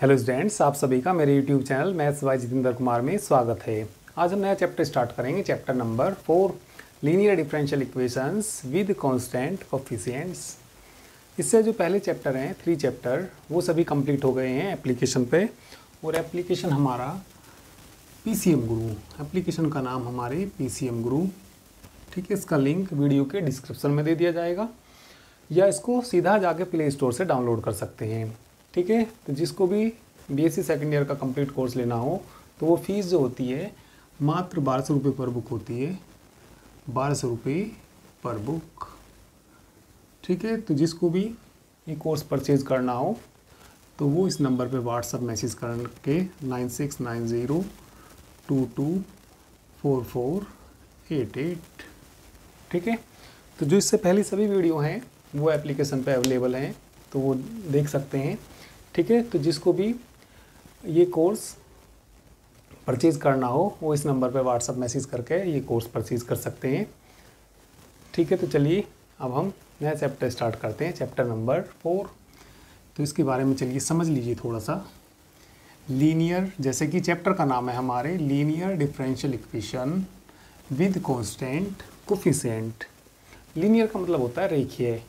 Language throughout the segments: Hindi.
हेलो स्टूडेंट्स आप सभी का मेरे YouTube channel maths by Jitendra Kumar में स्वागत है आज हम नया चैप्टर स्टार्ट करेंगे chapter number four linear differential equations with constant coefficients इससे जो पहले चैप्टर हैं थ्री चैप्टर वो सभी कंप्लीट हो गए हैं एप्लीकेशन पे और एप्लीकेशन हमारा पी गुरु एप्लीकेशन का नाम हमारे पी गुरु ठीक है इसका लिंक वीडियो के डिस्क्रिप्सन में दे दिया जाएगा या इसको सीधा जाके प्ले स्टोर से डाउनलोड कर सकते हैं ठीक है तो जिसको भी बीएससी सेकंड ईयर का कंप्लीट कोर्स लेना हो तो वो फीस जो होती है मात्र बारह सौ रुपये पर बुक होती है बारह सौ रुपये पर बुक ठीक है तो जिसको भी ये कोर्स परचेज करना हो तो वो इस नंबर पे व्हाट्सअप मैसेज करके nine six nine zero two two four four eight eight ठीक है तो जो इससे पहले सभी वीडियो हैं वो एप्लीकेशन पे अवेलेबल हैं तो वो देख सकते हैं ठीक है तो जिसको भी ये कोर्स परचेज करना हो वो इस नंबर पर व्हाट्सअप मैसेज करके ये कोर्स परचेज कर सकते हैं ठीक है तो चलिए अब हम नया चैप्टर स्टार्ट करते हैं चैप्टर नंबर फोर तो इसके बारे में चलिए समझ लीजिए थोड़ा सा लीनियर जैसे कि चैप्टर का नाम है हमारे linear differential equation with constant coefficient linear का मतलब होता है रेखीय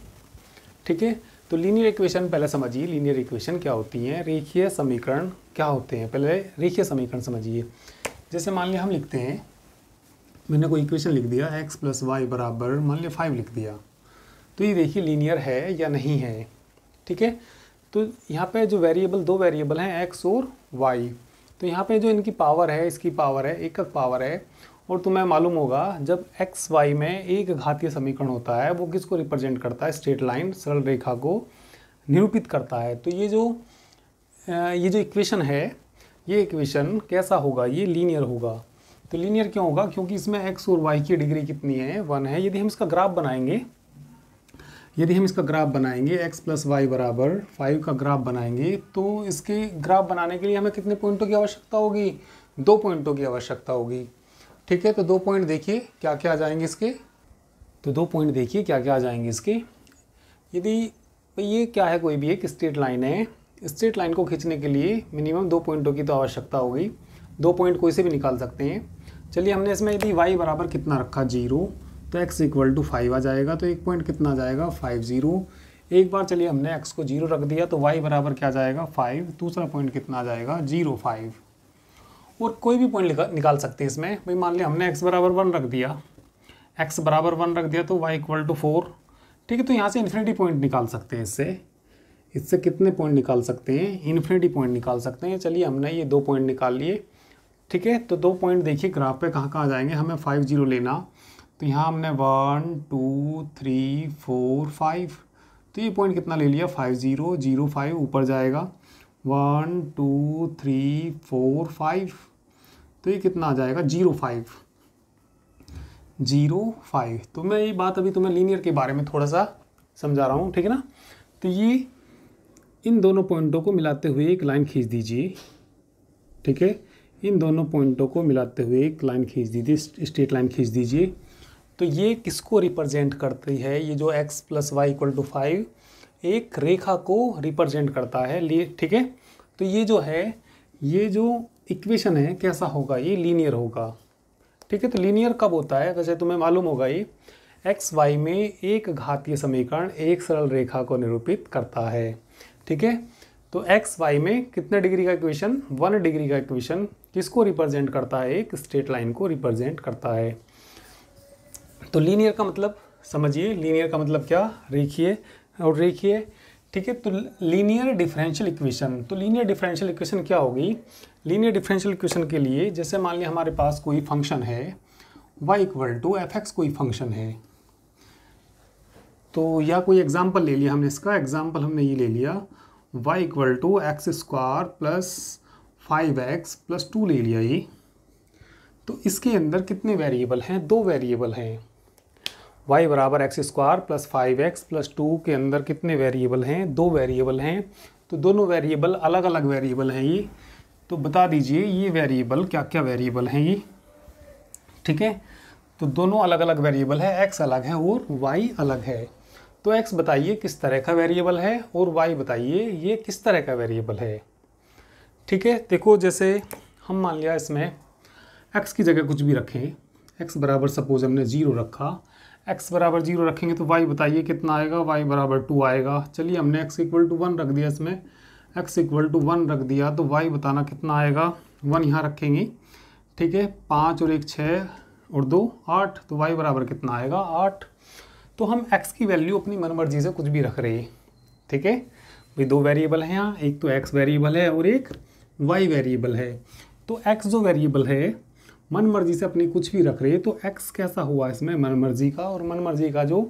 ठीक है तो लीनियर इक्वेशन पहले समझिए लीनियर इक्वेशन क्या होती हैं रेखीय समीकरण क्या होते हैं पहले रेखीय समीकरण समझिए जैसे मान लिया हम लिखते हैं मैंने कोई इक्वेशन लिख दिया एक्स प्लस वाई बराबर मान लिया फाइव लिख दिया तो ये देखिए लीनियर है या नहीं है ठीक है तो यहाँ पे जो वेरिएबल दो वेरिएबल हैं एक्स और वाई तो यहाँ पे जो इनकी पावर है इसकी पावर है एक पावर है और तुम्हें मालूम होगा जब एक्स वाई में एक घातीय समीकरण होता है वो किसको रिप्रेजेंट करता है स्ट्रेट लाइन सरल रेखा को निरूपित करता है तो ये जो ये जो इक्वेशन है ये इक्वेशन कैसा होगा ये लीनियर होगा तो लीनियर क्यों होगा क्योंकि इसमें एक्स और वाई की डिग्री कितनी है वन है यदि हम इसका ग्राफ बनाएंगे यदि हम इसका ग्राफ बनाएंगे एक्स प्लस वाई बराबर फाइव का ग्राफ बनाएंगे तो इसके ग्राफ बनाने के लिए हमें कितने पॉइंटों की आवश्यकता होगी दो पॉइंटों की आवश्यकता होगी ठीक है तो दो पॉइंट देखिए क्या क्या आ जाएंगे इसके तो दो पॉइंट देखिए क्या क्या आ जाएंगे इसके यदि ये क्या है कोई भी एक स्ट्रेट लाइन है स्ट्रेट लाइन को खींचने के लिए मिनिमम दो पॉइंटों की तो आवश्यकता होगी दो पॉइंट कोई से भी निकाल सकते हैं चलिए हमने इसमें यदि वाई बराबर कितना रखा जीरो तो एक्स इक्वल टू फाइव आ जाएगा तो एक पॉइंट कितना आ जाएगा फाइव ज़ीरो एक बार चलिए हमने एक्स को जीरो रख दिया तो वाई बराबर क्या जाएगा फाइव दूसरा पॉइंट कितना आ जाएगा जीरो फाइव और कोई भी पॉइंट निकाल सकते हैं इसमें भाई मान लिया हमने एक्स बराबर वन रख दिया एक्स बराबर वन रख दिया तो वाई इक्वल टू फोर ठीक है तो यहाँ से इन्फिनिटी पॉइंट निकाल सकते हैं इससे इससे कितने पॉइंट निकाल सकते हैं इन्फिनिटी पॉइंट निकाल सकते हैं चलिए हमने ये दो पॉइंट निकाल लिए ठीक है तो दो पॉइंट देखिए ग्राफ पे कहाँ कहाँ जाएंगे हमें फाइव जीरो लेना तो यहाँ हमने one two three four five तो ये पॉइंट कितना ले लिया फाइव जीरो जीरो फाइव ऊपर जाएगा one two three four five तो ये कितना आ जाएगा जीरो फाइव जीरो फाइव तो मैं ये बात अभी तुम्हें लीनियर के बारे में थोड़ा सा समझा रहा हूँ ठीक है ना तो ये इन दोनों पॉइंटों को मिलाते हुए एक लाइन खींच दीजिए ठीक है इन दोनों पॉइंटों को मिलाते हुए एक लाइन खींच दीजिए स्ट्रेट लाइन खींच दीजिए तो ये किसको रिप्रेजेंट करती है ये जो x plus y equal to five एक रेखा को रिप्रेजेंट करता है ठीक है तो ये जो है ये जो इक्वेशन है कैसा होगा ये लीनियर होगा ठीक है तो लीनियर कब होता है वैसे तुम्हें मालूम होगा ये एक्स वाई में एक घातीय समीकरण एक सरल रेखा को निरूपित करता है ठीक है तो एक्स वाई में कितने डिग्री का इक्वेशन वन डिग्री का इक्वेशन किसको रिप्रेजेंट करता है एक स्ट्रेट लाइन को रिप्रेजेंट करता है तो लीनियर का मतलब समझिए लीनियर का मतलब क्या रेखिए और रेखिए ठीक है तो लीनियर डिफरेंशियल इक्वेशन तो लीनियर डिफरेंशियल इक्वेशन क्या होगी लीनियर डिफरेंशियल इक्वेशन के लिए जैसे मान लिया हमारे पास कोई फंक्शन है y equal to f x कोई फंक्शन है तो या कोई एग्जाम्पल ले लिया हमने इसका एग्जाम्पल हमने ये ले लिया y equal to x square plus five x plus two ले लिया ये तो इसके अंदर कितने वेरिएबल हैं दो वेरिएबल हैं y बराबर x square plus five x plus two के अंदर कितने वेरिएबल हैं दो वेरिएबल हैं तो दोनों वेरिएबल अलग अलग वेरिएबल हैं ये तो बता दीजिए ये वेरिएबल क्या क्या वेरिएबल हैं ये ठीक है तो दोनों अलग अलग वेरिएबल है एक्स अलग है और वाई अलग है तो एक्स बताइए किस तरह का वेरिएबल है और वाई बताइए ये किस तरह का वेरिएबल है ठीक है देखो जैसे हम मान लिया इसमें एक्स की जगह कुछ भी रखें एक्स बराबर सपोज हमने ज़ीरो रखा एक्स बराबर जीरो रखेंगे तो वाई बताइए कितना आएगा वाई बराबर टू आएगा चलिए हमने एक्स इक्वल टू वन रख दिया इसमें एक्स इक्वल टू वन रख दिया तो वाई बताना कितना आएगा वन यहाँ रखेंगे ठीक है पाँच और एक छः और दो आठ तो वाई बराबर कितना आएगा आठ तो हम एक्स की वैल्यू अपनी मनमर्जी से कुछ भी रख रहे हैं ठीक है भाई दो वेरिएबल हैं यहाँ एक तो एक्स वेरिएबल है और एक वाई वेरिएबल है तो एक्स जो वेरिएबल है मनमर्जी से अपनी कुछ भी रख रहे हैं तो एक्स कैसा हुआ इसमें मनमर्जी का और मनमर्जी का जो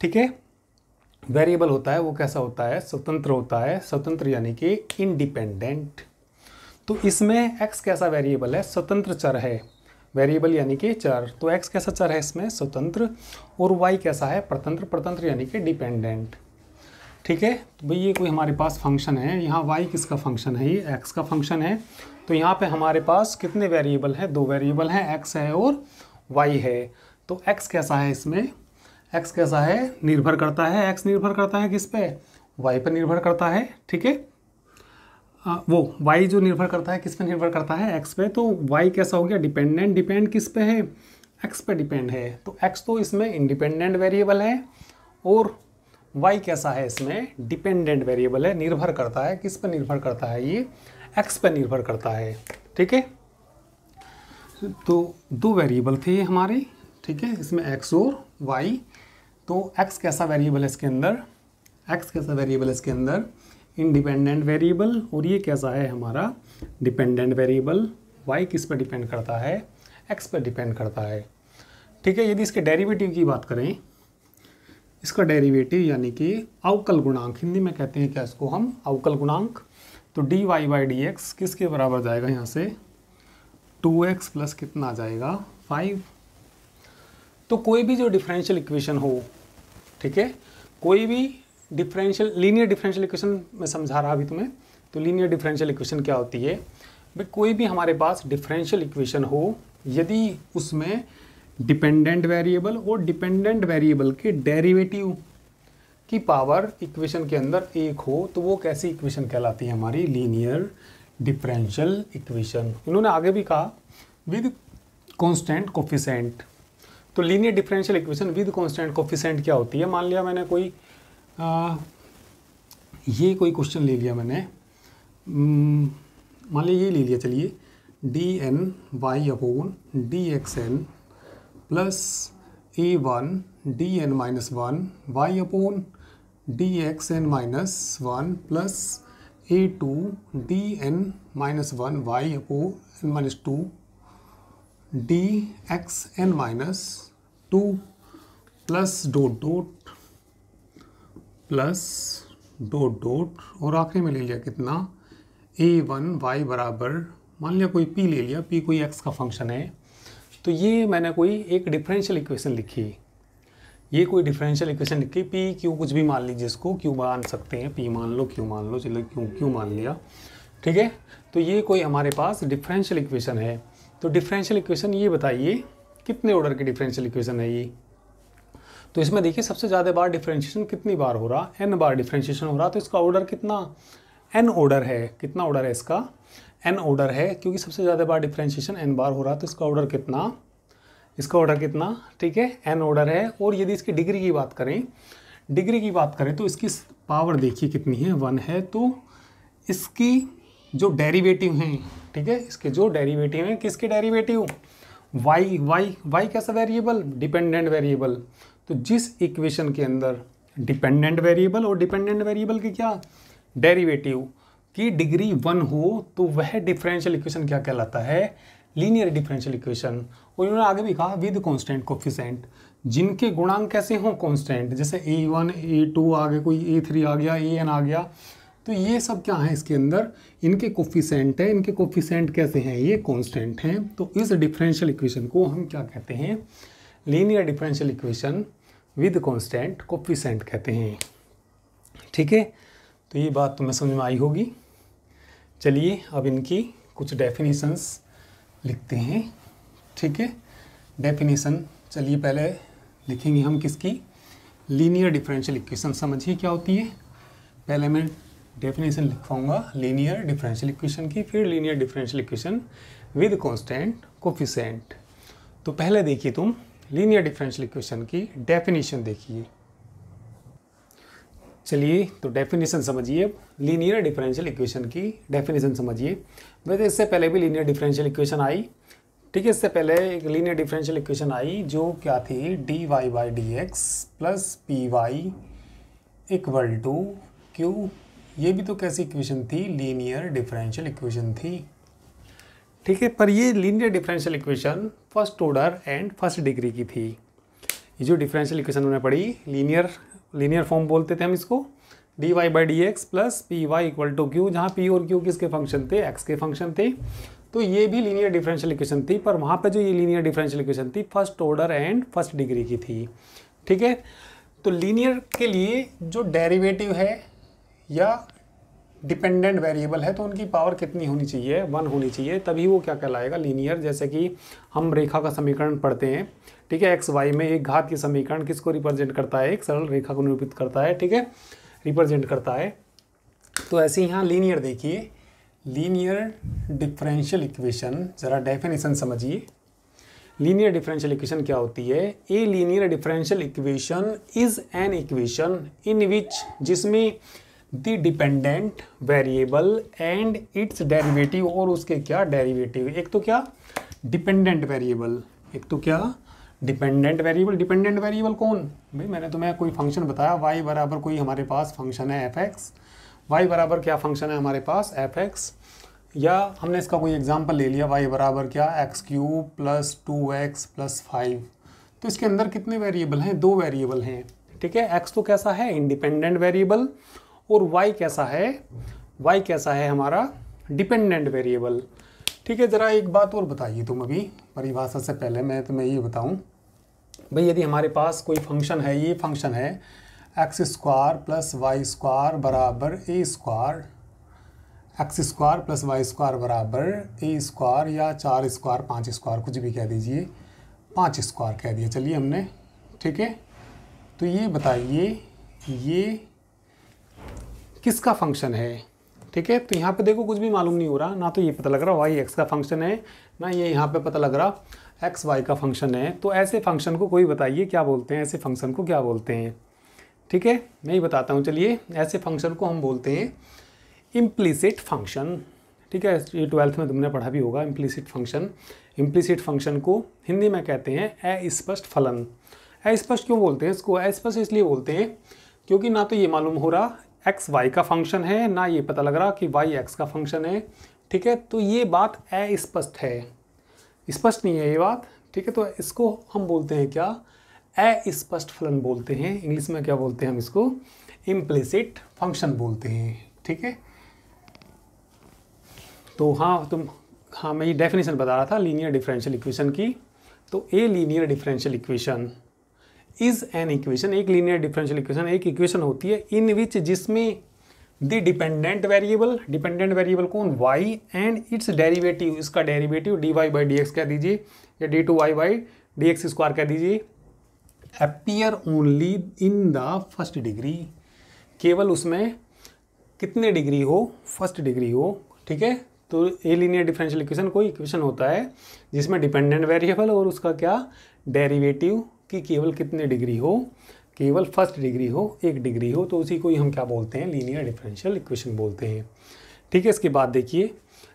ठीक है वेरिएबल होता है वो कैसा होता है स्वतंत्र होता है स्वतंत्र यानी कि इंडिपेंडेंट तो इसमें एक्स कैसा वेरिएबल है स्वतंत्र चर है वेरिएबल यानी कि चर तो एक्स कैसा चर है इसमें स्वतंत्र और वाई कैसा है प्रतंत्र प्रतंत्र यानी कि डिपेंडेंट ठीक है तो भाई ये कोई हमारे पास फंक्शन है यहाँ वाई किसका फंक्शन है ये एक्स का फंक्शन है तो यहाँ पे हमारे पास कितने वेरिएबल हैं दो वेरिएबल हैं एक्स है और वाई है तो एक्स कैसा है इसमें एक्स कैसा है निर्भर करता है एक्स निर्भर करता है किस पे वाई पर निर्भर करता है ठीक है वो वाई जो निर्भर करता है किस पे निर्भर करता है एक्स पे तो वाई कैसा हो गया डिपेंडेंट डिपेंड किस पे है एक्स पे डिपेंड है तो एक्स तो इसमें इंडिपेंडेंट वेरिएबल है और वाई कैसा है इसमें डिपेंडेंट वेरिएबल है निर्भर करता है किस पर निर्भर करता है ये एक्स पर निर्भर करता है ठीक है तो दो वेरिएबल थे हमारे ठीक है इसमें एक्स और वाई तो एक्स कैसा वेरिएबल है इसके अंदर एक्स कैसा वेरिएबल है इसके अंदर इनडिपेंडेंट वेरिएबल और ये कैसा है हमारा डिपेंडेंट वेरिएबल वाई किस पर डिपेंड करता है एक्स पर डिपेंड करता है ठीक है यदि इसके डेरिवेटिव की बात करें इसका डेरिवेटिव यानी कि अवकल गुणांक हिंदी में कहते हैं क्या इसको हम अवकल गुणांक तो d y by d x किसके बराबर जाएगा यहाँ से टू एक्स प्लस कितना आ जाएगा फाइव तो कोई भी जो डिफरेंशियल इक्वेशन हो ठीक है कोई भी डिफरेंशियल लीनियर डिफरेंशियल इक्वेशन मैं समझा रहा अभी तुम्हें तो लीनियर डिफरेंशियल इक्वेशन क्या होती है भाई कोई भी हमारे पास डिफरेंशियल इक्वेशन हो यदि उसमें डिपेंडेंट वेरिएबल और डिपेंडेंट वेरिएबल के डेरिवेटिव की पावर इक्वेशन के अंदर एक हो तो वो कैसी इक्वेशन कहलाती है हमारी लीनियर डिफरेंशियल इक्वेशन इन्होंने आगे भी कहा विद कॉन्स्टेंट कोफिशेंट तो linear differential equation with constant coefficient क्या होती है मान लिया मैंने कोई आ, ये कोई क्वेश्चन ले लिया मैंने हम्म, मान लिया ये ले लिया चलिए d n y upon d x n plus a one d n minus one y upon d x n minus one plus a two d n minus one y upon n minus two d x n minus two plus dot dot plus dot dot और आखिरी में ले लिया कितना ए वन वाई बराबर मान लिया कोई पी ले लिया पी कोई एक्स का फंक्शन है तो ये मैंने कोई एक डिफरेंशियल इक्वेशन लिखी ये कोई डिफरेंशियल इक्वेशन लिखी पी क्यू कुछ भी मान लीजिए इसको क्यू मान सकते हैं पी मान लो क्यू मान लो चलो क्यों क्यों मान लिया ठीक है तो ये कोई हमारे पास डिफरेंशियल इक्वेशन है तो डिफरेंशियल इक्वेशन ये बताइए कितने ऑर्डर की डिफरेंशियल इक्वेशन है ये तो इसमें देखिए सबसे ज़्यादा बार डिफ्रेंशिएशन कितनी बार हो रहा एन बार डिफ्रेंशिएशन हो रहा तो इसका ऑर्डर कितना एन ऑर्डर है कितना ऑर्डर है इसका एन ऑर्डर है क्योंकि सबसे ज़्यादा बार डिफ्रेंशिएशन एन बार हो रहा तो इसका ऑर्डर कितना इसका ऑर्डर कितना ठीक है एन ऑर्डर है और यदि इसकी डिग्री की बात करें डिग्री की बात करें तो इसकी पावर देखिए कितनी है वन है तो इसकी जो डेरिवेटिव हैं ठीक है इसके जो डेरिवेटिव हैं किसके डेरिवेटिव वाई वाई वाई कैसा वेरिएबल डिपेंडेंट वेरिएबल तो जिस इक्वेशन के अंदर डिपेंडेंट वेरिएबल और डिपेंडेंट वेरिएबल के क्या डेरिवेटिव की डिग्री वन हो तो वह डिफरेंशियल इक्वेशन क्या कहलाता है लीनियर डिफरेंशियल इक्वेशन और इन्होंने आगे भी कहा विद कॉन्स्टेंट कोफिशेंट जिनके गुणांक कैसे हों कॉन्स्टेंट जैसे ए वन ए टू आ गया कोई ए थ्री आ गया ए एन आ गया तो ये सब क्या है इसके अंदर इनके कोफिशेंट है इनके कोफिशेंट कैसे हैं ये कांस्टेंट हैं तो इस डिफरेंशियल इक्वेशन को हम क्या कहते हैं linear differential equation with constant coefficient कहते हैं ठीक है तो ये बात तुम्हें तो समझ में आई होगी चलिए अब इनकी कुछ डेफिनेशंस लिखते हैं ठीक है डेफिनेशन चलिए पहले लिखेंगे हम किसकी लीनियर डिफरेंशियल इक्वेशन समझिए क्या होती है पहले मैं डेफिनेशन लिखवाऊंगा लीनियर डिफरेंशियल इक्वेशन की फिर linear differential equation with constant coefficient तो पहले देखिए तुम लीनियर डिफरेंशियल इक्वेशन की डेफिनेशन देखिए चलिए तो डेफिनेशन समझिए अब लीनियर डिफरेंशियल इक्वेशन की डेफिनेशन समझिए वैसे इससे पहले भी लीनियर डिफरेंशियल इक्वेशन आई ठीक है इससे पहले एक लीनियर डिफरेंशियल इक्वेशन आई जो क्या थी d y by d x plus p y equal to q ये भी तो कैसी इक्वेशन थी लीनियर डिफरेंशियल इक्वेशन थी ठीक है पर ये linear differential equation first order and first degree की थी ये जो डिफरेंशियल इक्वेशन उन्होंने पढ़ी लीनियर लीनियर फॉर्म बोलते थे हम इसको d y by d x plus p y equal to q जहाँ पी और क्यू किसके फंक्शन थे एक्स के फंक्शन थे तो ये भी लीनियर डिफरेंशियल इक्वेशन थी पर वहाँ पे जो ये लीनियर डिफरेंशियल इक्वेशन थी first order and first degree की थी ठीक है तो लीनियर के लिए जो डेरिवेटिव है या डिपेंडेंट वेरिएबल है तो उनकी पावर कितनी होनी चाहिए वन होनी चाहिए तभी वो क्या कहलाएगा लीनियर जैसे कि हम रेखा का समीकरण पढ़ते हैं ठीक है एक्स वाई में एक घात के समीकरण किसको रिप्रेजेंट करता है एक सरल रेखा को निरूपित करता है ठीक है रिप्रेजेंट करता है तो ऐसे यहाँ लीनियर देखिए लीनियर डिफरेंशियल इक्वेशन ज़रा डेफिनेशन समझिए लीनियर डिफरेंशियल इक्वेशन क्या होती है a linear differential equation is an equation in which जिसमें the dependent variable and its derivative और उसके क्या डेरिवेटिव एक तो क्या डिपेंडेंट वेरिएबल एक तो क्या डिपेंडेंट वेरिएबल डिपेंडेंट वेरिएबल कौन भाई मैंने तुम्हें कोई फंक्शन बताया वाई बराबर कोई हमारे पास फंक्शन है एफ एक्स वाई बराबर क्या फंक्शन है हमारे पास एफ एक्स या हमने इसका कोई एग्जाम्पल ले लिया वाई बराबर क्या x q plus two x plus five तो इसके अंदर कितने वेरिएबल हैं दो वेरिएबल हैं ठीक है एक्स तो कैसा है इंडिपेंडेंट वेरिएबल और वाई कैसा है वाई कैसा है हमारा डिपेंडेंट वेरिएबल ठीक है ज़रा एक बात और बताइए तुम अभी परिभाषा से पहले मैं तुम्हें तो, ये बताऊँ भाई यदि हमारे पास कोई फंक्शन है ये फंक्शन है x square plus y square बराबर a square x square plus y square बराबर ए स्क्वायर या चार स्क्वायर पाँच स्क्वायर कुछ भी कह दीजिए पाँच स्क्वायर कह दिया चलिए हमने ठीक है तो ये बताइए ये किसका फंक्शन है ठीक है तो यहाँ पे देखो कुछ भी मालूम नहीं हो रहा ना तो ये पता लग रहा वाई एक्स का फंक्शन है ना ये यहाँ पे पता लग रहा एक्स वाई का फंक्शन है तो ऐसे फंक्शन को कोई बताइए क्या बोलते हैं ऐसे फंक्शन को क्या बोलते हैं ठीक है मैं ही बताता हूँ चलिए ऐसे फंक्शन को हम बोलते हैं इम्प्लीसिट फंक्शन ठीक है ये ट्वेल्थ में तुमने पढ़ा भी होगा इम्प्लीसिट फंक्शन इम्प्लीसिट फंक्शन को हिंदी में कहते हैं अस्पष्ट फलन अस्पष्ट क्यों बोलते हैं इसको अस्पष्ट इसलिए बोलते हैं क्योंकि ना तो ये मालूम हो रहा एक्स वाई का फंक्शन है ना ये पता लग रहा कि वाई एक्स का फंक्शन है ठीक है तो ये बात अस्पष्ट है स्पष्ट नहीं है ये बात ठीक है तो इसको हम बोलते हैं क्या अस्पष्ट फलन बोलते हैं इंग्लिश में क्या बोलते हैं हम इसको इम्प्लिसिट फंक्शन बोलते हैं ठीक है तो हाँ तुम हाँ मैं ये डेफिनेशन बता रहा था लीनियर डिफरेंशियल इक्वेशन की तो a linear differential equation is an equation एक लीनियर डिफरेंशियल इक्वेशन एक इक्वेशन होती है इन विच जिसमें the dependent variable dependent variable कौन वाई एंड इट्स डेरिवेटिव इसका derivative d y by d x कह दीजिए या d two y by d x square कह दीजिए appear only in the first degree केवल उसमें कितने डिग्री हो फर्स्ट डिग्री हो ठीक है तो ए लीनियर डिफरेंशियल इक्वेशन कोई इक्वेशन होता है जिसमें डिपेंडेंट वेरिएबल और उसका क्या डेरिवेटिव उसकी केवल कितने डिग्री हो केवल फर्स्ट डिग्री हो एक डिग्री हो तो उसी को ही हम क्या बोलते हैं लीनियर डिफरेंशियल इक्वेशन बोलते हैं ठीक है इसके बाद देखिए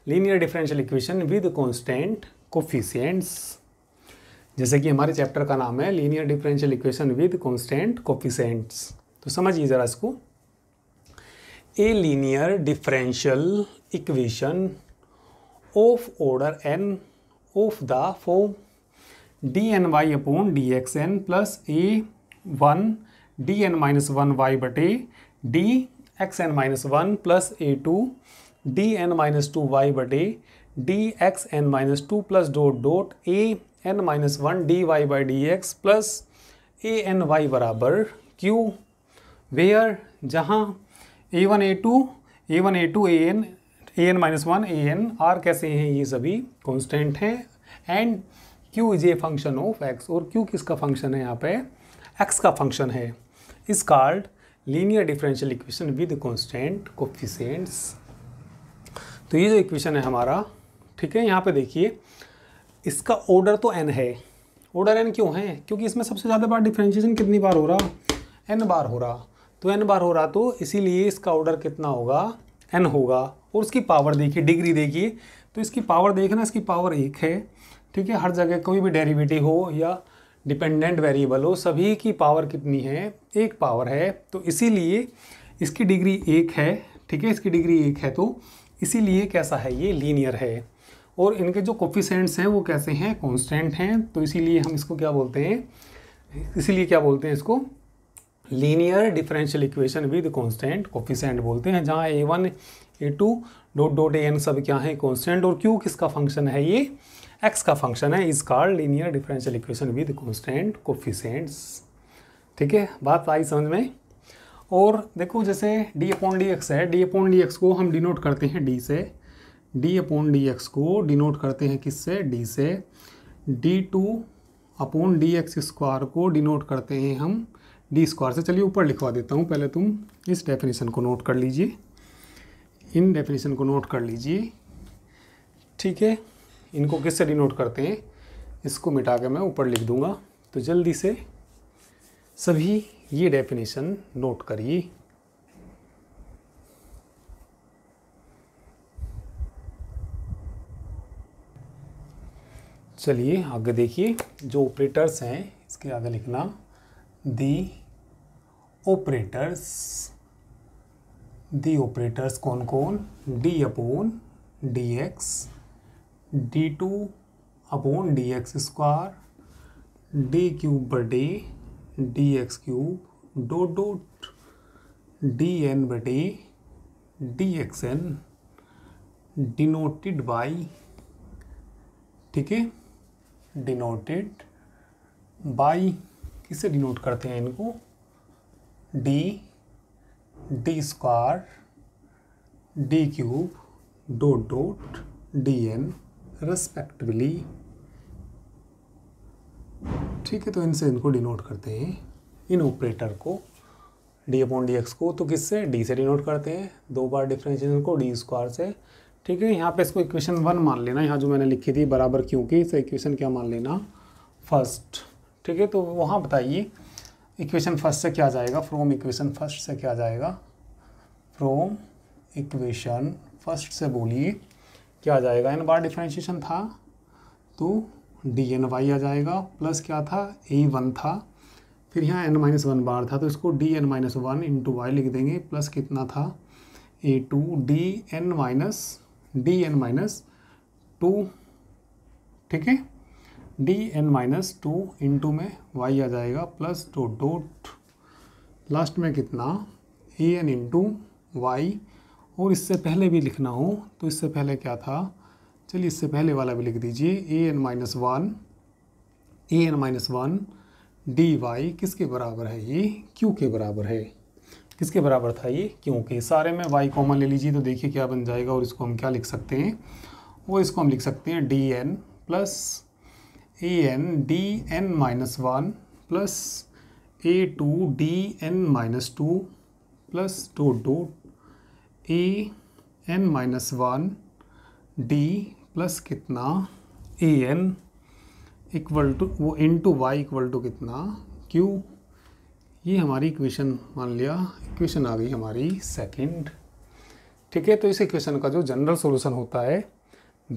linear differential equation with constant coefficients जैसे कि हमारे चैप्टर का नाम है linear differential equation with constant coefficients तो समझिए ज़रा इसको a linear differential equation of order n of the form d n y upon d x n plus a one d n minus one y बटे d x n minus one plus a two d n minus two y बटे d x n minus two plus dot dot a n minus one d y by d x plus a n y बराबर क्यू वेयर जहाँ a one a two a one a two a n a n minus one a n are कैसे हैं ये सभी कॉन्स्टेंट हैं and q is a function of x और क्यू किसका फंक्शन है यहाँ पे एक्स का फंक्शन है is called linear differential equation with constant coefficients तो ये जो इक्वेशन है हमारा ठीक है यहाँ पे देखिए इसका ऑर्डर तो एन है ऑर्डर एन क्यों है क्योंकि इसमें सबसे ज़्यादा बार डिफ्रेंशिएशन कितनी बार हो रहा एन बार हो रहा तो एन बार हो रहा तो इसीलिए इसका ऑर्डर कितना होगा एन होगा और उसकी पावर देखिए डिग्री देखिए तो इसकी पावर देखना इसकी पावर एक है ठीक है हर जगह कोई भी डेरिवेटिव हो या डिपेंडेंट वेरिएबल हो सभी की पावर कितनी है एक पावर है तो इसीलिए इसकी डिग्री एक है ठीक है इसकी डिग्री एक है तो इसीलिए कैसा है ये लीनियर है और इनके जो कोफिशेंट्स हैं वो कैसे हैं कॉन्स्टेंट हैं तो इसीलिए हम इसको क्या बोलते हैं इसीलिए क्या बोलते हैं इसको linear differential equation with constant coefficient बोलते हैं जहाँ a one a two dot dot a n सब क्या है कॉन्स्टेंट और क्यू किसका फंक्शन है ये एक्स का फंक्शन है is called linear differential equation with constant coefficients ठीक है बात आई समझ में और देखो जैसे डी अपॉन डी एक्स है डी अपॉन डी एक्स को हम डिनोट करते हैं डी से डी अपॉन डी एक्स को डिनोट करते हैं किस से डी से d two upon d x square को डिनोट करते हैं हम डी स्क्वायर से चलिए ऊपर लिखवा देता हूँ पहले तुम इस डेफिनेशन को नोट कर लीजिए इन डेफिनेशन को नोट कर लीजिए ठीक है इनको किससे डिनोट करते हैं इसको मिटा के मैं ऊपर लिख दूंगा तो जल्दी से सभी ये डेफिनेशन नोट करिए चलिए आगे देखिए जो ऑपरेटर्स हैं इसके आगे लिखना दी ऑपरेटर्स दी ऑपरेटर्स कौन कौन d upon d x d two upon d x square d cube बटे d x cube dot dot d n बटे d x n denoted by ठीक है डिनोटेड बाई किसे डिनोट करते हैं इनको d d square d cube dot dot d n respectively ठीक है तो इनसे इनको डिनोट करते हैं इन ऑपरेटर को डी अपॉन डी एक्स को तो किससे डी से डिनोट करते हैं दो बार डिफ्रेंशिएशन को डी स्क्वायर से ठीक है यहाँ पे इसको इक्वेशन वन मान लेना यहाँ जो मैंने लिखी थी बराबर क्योंकि इसे इक्वेशन क्या मान लेना फर्स्ट ठीक है तो वहाँ बताइए इक्वेशन फर्स्ट से क्या जाएगा फ्रॉम इक्वेशन फर्स्ट से क्या जाएगा फ्रॉम इक्वेशन फर्स्ट से बोलिए क्या आ जाएगा एन बार डिफ्रेंशिएशन था तो डी एन वाई आ जाएगा प्लस क्या था ए वन था फिर यहाँ एन माइनस वन बार था तो इसको d n minus one into y लिख देंगे प्लस कितना था a two d n minus d n minus two ठीक है d n minus two into में वाई आ जाएगा प्लस टू डोट लास्ट में कितना ए एन इंटू वाई और इससे पहले भी लिखना हो तो इससे पहले क्या था चलिए इससे पहले वाला भी लिख दीजिए a n minus one a n minus one d y किसके बराबर है ये क्यू के बराबर है किसके बराबर था ये क्यों के सारे में वाई कॉमन ले लीजिए तो देखिए क्या बन जाएगा और इसको हम क्या लिख सकते हैं वो इसको हम लिख सकते हैं d n plus a n d n minus one plus a two d n minus two plus two two a n minus one d plus कितना ए एन इक्वल टू वो into Y equal to कितना क्यू ये हमारी इक्वेशन मान लिया इक्वेशन आ गई हमारी सेकंड ठीक है तो इस इक्वेशन का जो जनरल सॉल्यूशन होता है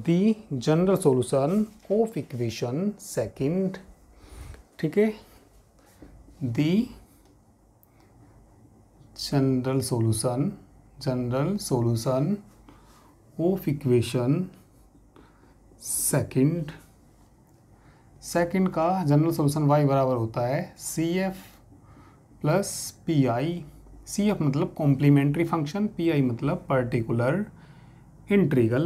the general solution of equation second ठीक है the general solution general solution of equation second second का जनरल सोल्यूशन वाई बराबर होता है C F plus P i c f मतलब कॉम्प्लीमेंट्री फंक्शन पी आई मतलब पर्टिकुलर इंट्रीगल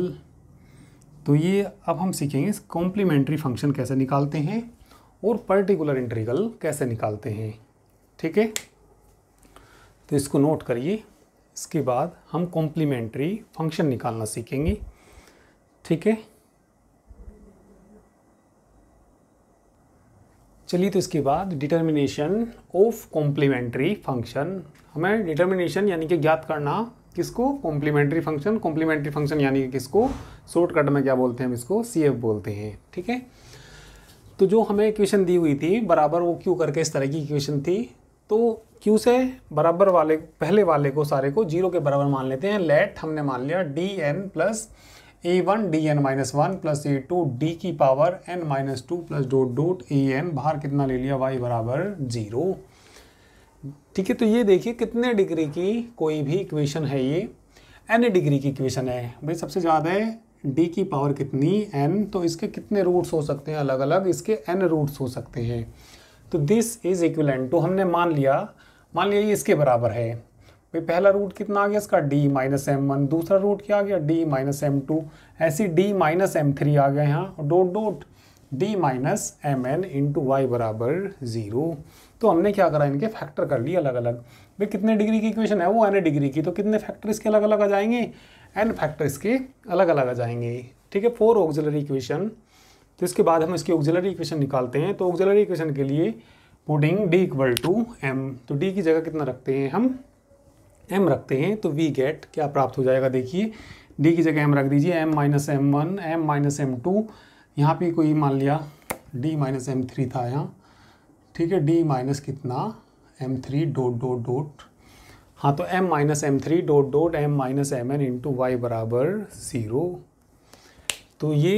तो ये अब हम सीखेंगे कॉम्प्लीमेंट्री फंक्शन कैसे निकालते हैं और पर्टिकुलर इंट्रीगल कैसे निकालते हैं ठीक है तो इसको नोट करिए इसके बाद हम कॉम्प्लीमेंट्री फंक्शन निकालना सीखेंगे ठीक है चलिए तो इसके बाद डिटर्मिनेशन ऑफ कॉम्प्लीमेंट्री फंक्शन हमें डिटर्मिनेशन यानी कि ज्ञात करना किसको कॉम्प्लीमेंट्री फंक्शन कॉम्प्लीमेंट्री फंक्शन यानी कि किसको शॉर्टकट में क्या बोलते हैं हम इसको सी एफ बोलते हैं ठीक है तो जो हमें इक्वेशन दी हुई थी बराबर वो क्यों करके इस तरह की इक्वेशन थी तो क्यू से बराबर वाले पहले वाले को सारे को जीरो के बराबर मान लेते हैं लेट हमने मान लिया d n plus a one d n minus one plus a two d की power n minus two plus dot dot a n बाहर कितना ले लिया वाई बराबर जीरो ठीक है तो ये देखिए कितने डिग्री की कोई भी इक्वेशन है ये एन डिग्री की इक्वेशन है भाई सबसे ज़्यादा है डी की पावर कितनी एन तो इसके कितने रूट्स हो सकते हैं अलग अलग इसके एन रूट्स हो सकते हैं तो दिस इज इक्वलेंट तो हमने मान लिया मान लिया ये इसके बराबर है भाई पहला रूट कितना आ गया इसका d माइनस एम वन दूसरा रूट क्या आ गया d माइनस एम टू ऐसे d माइनस एम थ्री आ गया यहाँ dot dot d minus m n into y बराबर ज़ीरो तो हमने क्या करा इनके फैक्टर कर लिए अलग अलग भाई कितने डिग्री की इक्वेशन है वो एन डिग्री की तो कितने फैक्टर इसके अलग अलग आ जाएंगे एन फैक्टर इसके अलग अलग आ जाएंगे ठीक है फोर ऑक्जिलरी इक्वेशन तो इसके बाद हम इसकी ऑक्जिलरी इक्वेशन निकालते हैं तो ऑक्जिलरी इक्वेशन के लिए putting d equal to m तो d की जगह कितना रखते हैं हम m रखते हैं तो वी गेट क्या प्राप्त हो जाएगा देखिए d की जगह m रख दीजिए m minus m one m minus m two यहाँ पर कोई मान लिया d माइनस एम थ्री था यहाँ ठीक है d माइनस कितना m three dot dot dot हाँ तो m minus m three dot dot m minus m n into y बराबर ज़ीरो तो ये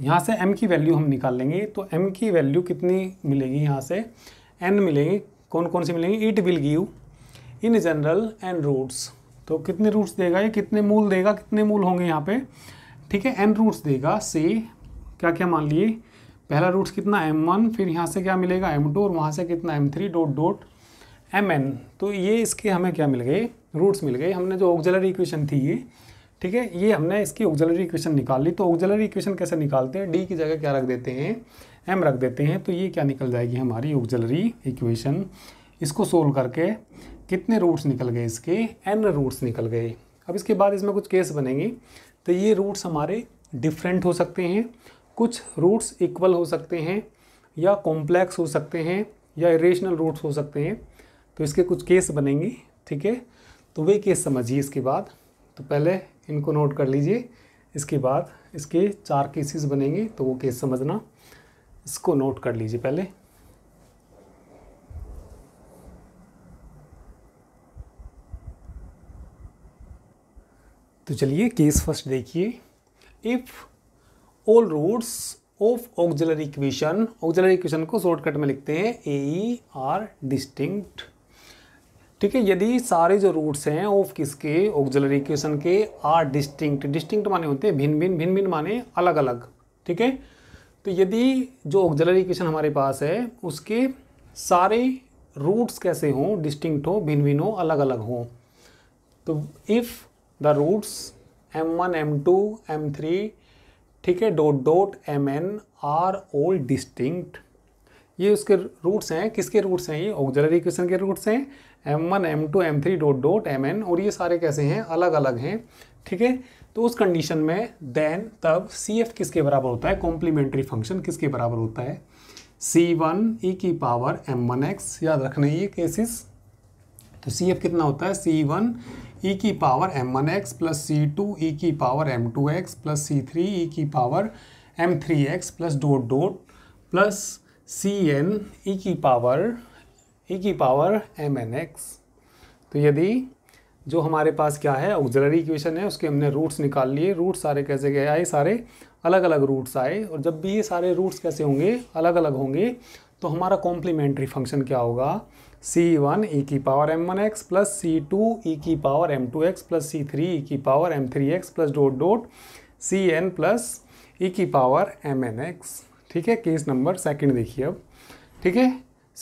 यहाँ से m की वैल्यू हम निकाल लेंगे तो m की वैल्यू कितनी मिलेगी यहाँ से एन मिलेंगे कौन कौन से मिलेंगे it will give in general n roots तो कितने रूट्स देगा ये कितने मूल देगा कितने मूल होंगे यहाँ पे ठीक है एन रूट्स देगा से क्या क्या मान लिए पहला रूट्स कितना एम वन फिर यहाँ से क्या मिलेगा एम टू और वहाँ से कितना m three dot dot m n तो ये इसके हमें क्या मिल गए रूट्स मिल गए हमने जो ऑक्जलरी इक्वेशन थी ये ठीक है ये हमने इसकी ऑक्जलरी इक्वेशन निकाल ली तो ऑक्जलरी इक्वेशन कैसे निकालते हैं डी की जगह क्या रख देते हैं एम रख देते हैं तो ये क्या निकल जाएगी हमारी ऑक्जलरी इक्वेशन इसको सोल्व करके कितने रूट्स निकल गए इसके एन रूट्स निकल गए अब इसके बाद इसमें कुछ केस बनेंगे तो ये रूट्स हमारे डिफरेंट हो सकते हैं कुछ रूट्स इक्वल हो सकते हैं या कॉम्प्लेक्स हो सकते हैं या इरेशनल रूट्स हो सकते हैं तो इसके कुछ केस बनेंगे ठीक है तो वे केस समझिए इसके बाद तो पहले इनको नोट कर लीजिए इसके बाद इसके चार केसेस बनेंगे तो वो केस समझना इसको नोट कर लीजिए पहले तो चलिए केस फर्स्ट देखिए if all roots of auxiliary equation auxiliary equation को शॉर्टकट में लिखते हैं ए आर डिस्टिंक्ट ठीक है यदि सारे जो रूट्स हैं ऑफ किसके ऑक्जलर इक्वेशन के आर डिस्टिंक्ट डिस्टिंक्ट माने होते हैं भिन्न भिन्न भिन्न भिन्न माने अलग अलग ठीक है तो यदि जो ऑक्जलरी इक्वेशन हमारे पास है उसके सारे रूट्स कैसे हों डिस्टिंक्ट हो भिन्न भिन्न हो अलग अलग हों तो if the roots m one m two m three ठीक है dot dot m n are all distinct ये उसके रूट्स हैं किसके रूट्स हैं ये ऑक्जलरी इक्वेशन के रूट्स हैं m one m two m three dot dot m n और ये सारे कैसे हैं अलग अलग हैं ठीक है तो उस कंडीशन में देन तब सी एफ किसके बराबर होता है कॉम्प्लीमेंट्री फंक्शन किसके बराबर होता है सी वन ई की पावर एम वन एक्स याद रखना ये केसेस तो सी एफ कितना होता है सी वन ई की power m one x plus सी टू ई की power m two x plus सी थ्री ई की power m three x plus dot dot plus c n e की पावर ई e की पावर एम एन एक्स तो यदि जो हमारे पास क्या है ऑक्जलरी इक्वेशन है उसके हमने रूट्स निकाल लिए रूट्स सारे कैसे गए आए सारे अलग अलग रूट्स आए और जब भी ये सारे रूट्स कैसे होंगे अलग अलग होंगे तो हमारा कॉम्प्लीमेंट्री फंक्शन क्या होगा सी वन ई की power m one x plus सी टू ई की power m two x plus सी थ्री ई की power m three x plus dot dot c n plus e की पावर एम एन एक्स ठीक है केस नंबर सेकंड देखिए अब ठीक है